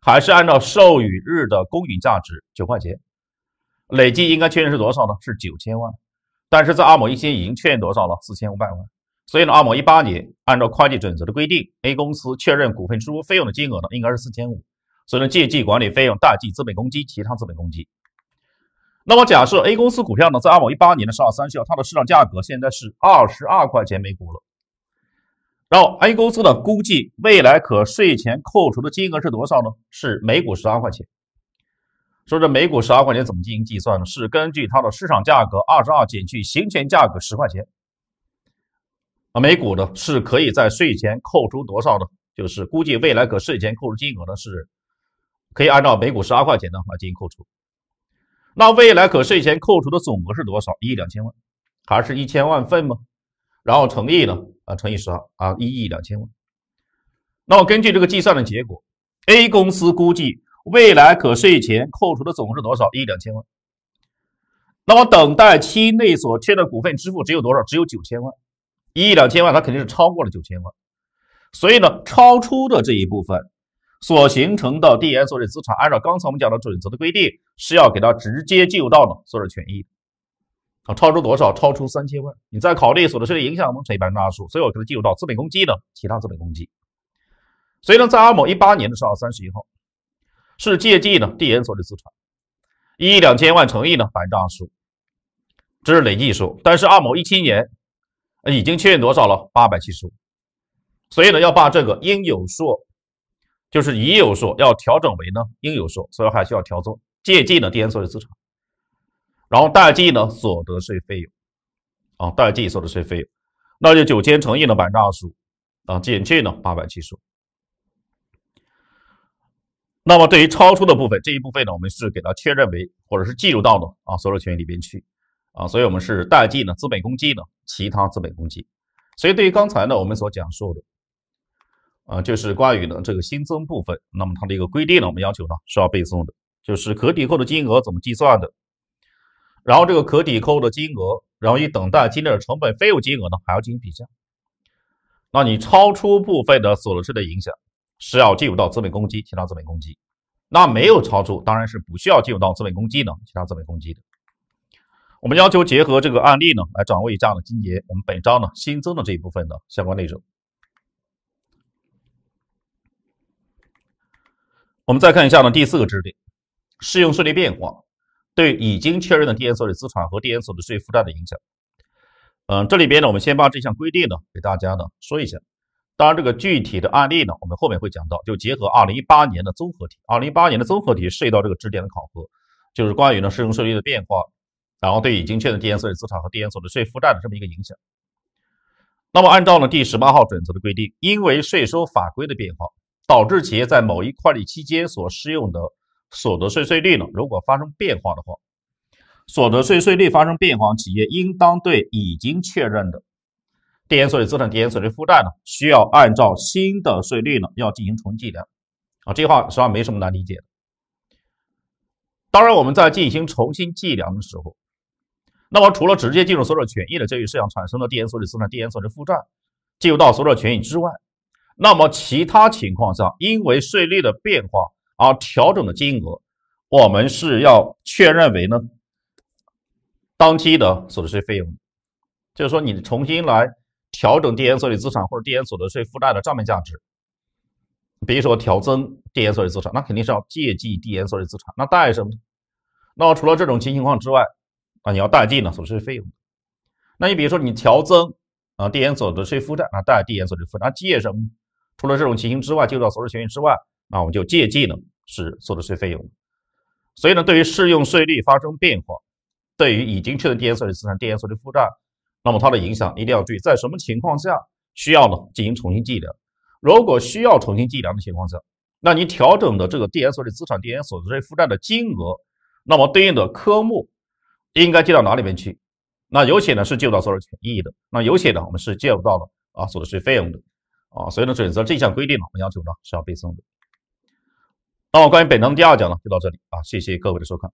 还是按照授予日的公允价值九块钱，累计应该确认是多少呢？是九千万。但是在二某一七年已经确认多少了？四千五百万。所以呢，二某一八年按照会计准则的规定，A 公司确认股份支付费用的金额呢，应该是四千五。所以呢，借记管理费用，贷记资本公积——其他资本公积。那么，假设 A 公司股票呢，在二某一八年的十二三十号，它的市场价格现在是二十二块钱每股了。然后，A 公司呢，估计未来可税前扣除的金额是多少呢？是每股十二块钱。说这每股十二块钱怎么进行计算呢？是根据它的市场价格二十二减去行权价格十块钱啊，每股呢是可以在税前扣除多少呢？就是估计未来可税前扣除金额呢是，可以按照每股十二块钱的话进行扣除。那未来可税前扣除的总额是多少？一亿两千万，还是一千万份吗？然后乘以呢啊乘以十二啊一亿两千万。那么根据这个计算的结果，A 公司估计。未来可税前扣除的总共是多少？一亿两千万。那么等待期内所欠的股份支付只有多少？只有九千万。一亿两千万，它肯定是超过了九千万。所以呢，超出的这一部分所形成的递延所得税资产，按照刚才我们讲的准则的规定，是要给它直接计入到呢所得者权益。啊，超出多少？超出三千万。你再考虑所得税的影响吗？乘以百分之二十五，所我给它计入到资本公积呢，其他资本公积。所以呢，在阿某一八年的二月三十一号。是借记呢递延所得资产一亿两千万乘以呢百分之二十五，这是累计数。但是二某一七年已经确认多少了？八百七十五。所以呢要把这个应有数，就是已有数，要调整为呢应有数，所以还需要调增借记呢递延所得资产。然后代记呢所得税费用啊，代记所得税费用那就九千乘以呢百分之二十五啊，减去呢八百七十五。那么对于超出的部分，这一部分呢，我们是给它确认为或者是计入到呢啊所有权益里边去啊，所以我们是代记呢资本公积呢其他资本公积。所以对于刚才呢我们所讲述的啊，就是关于呢这个新增部分，那么它的一个规定呢，我们要求呢是要背诵的，就是可抵扣的金额怎么计算的，然后这个可抵扣的金额，然后与等待期内的成本费用金额呢还要进行比较。那你超出部分的所得税的影响。是要进入到资本公积，其他资本公积，那没有超出，当然是不需要进入到资本公积呢，其他资本公积的。我们要求结合这个案例呢，来掌握一下呢，今年我们本章呢新增的这一部分的相关内容。我们再看一下呢，第四个知识点，适用税率变化对已经确认的递延所得税资产和递延所得税负债的影响。嗯，这里边呢，我们先把这项规定呢，给大家呢说一下。当然，这个具体的案例呢，我们后面会讲到，就结合二零一八年的综合题。二零一八年的综合题涉及到这个知识点的考核，就是关于呢适用税率的变化，然后对已经确认递延所得税资产和递延所得税负债的这么一个影响。那么，按照呢第十八号准则的规定，因为税收法规的变化，导致企业在某一会计期间所适用的所得税税率呢，如果发生变化的话，所得税税率发生变化，企业应当对已经确认的递延所得资产、递延所得负债呢，需要按照新的税率呢，要进行重计量啊。这句话实际上没什么难理解。的。当然，我们在进行重新计量的时候，那么除了直接计入所有权益的这一事项产生的递延所得资产、递延所得负债计入到所有权益之外，那么其他情况下因为税率的变化而调整的金额，我们是要确认为呢当期的所得税费用，就是说你重新来。调整递延所得税资产或者递延所得税负债的账面价值，比如说调增递延所得税资产，那肯定是要借记递延所得税资产，那贷什么？那除了这种情况之外，啊，你要贷记呢所得税费用。那你比如说你调增啊递延所得税负债，那贷递延所得税，那借什么？除了这种情形之外，就到所得税权益之外，那我们就借记呢是所得税费用。所以呢，对于适用税率发生变化，对于已经确认递延所得资产、递延所得负债。那么它的影响一定要注意，在什么情况下需要呢进行重新计量？如果需要重新计量的情况下，那你调整的这个递延所得税资产、递延所得税负债的金额，那么对应的科目应该计到哪里边去？那有些呢是不到所有权益的，那有些呢我们是借不到的啊所得税费用的啊。所以呢，准则这项规定呢，我们要求呢是要背诵的。那么关于本章第二讲呢，就到这里啊，谢谢各位的收看。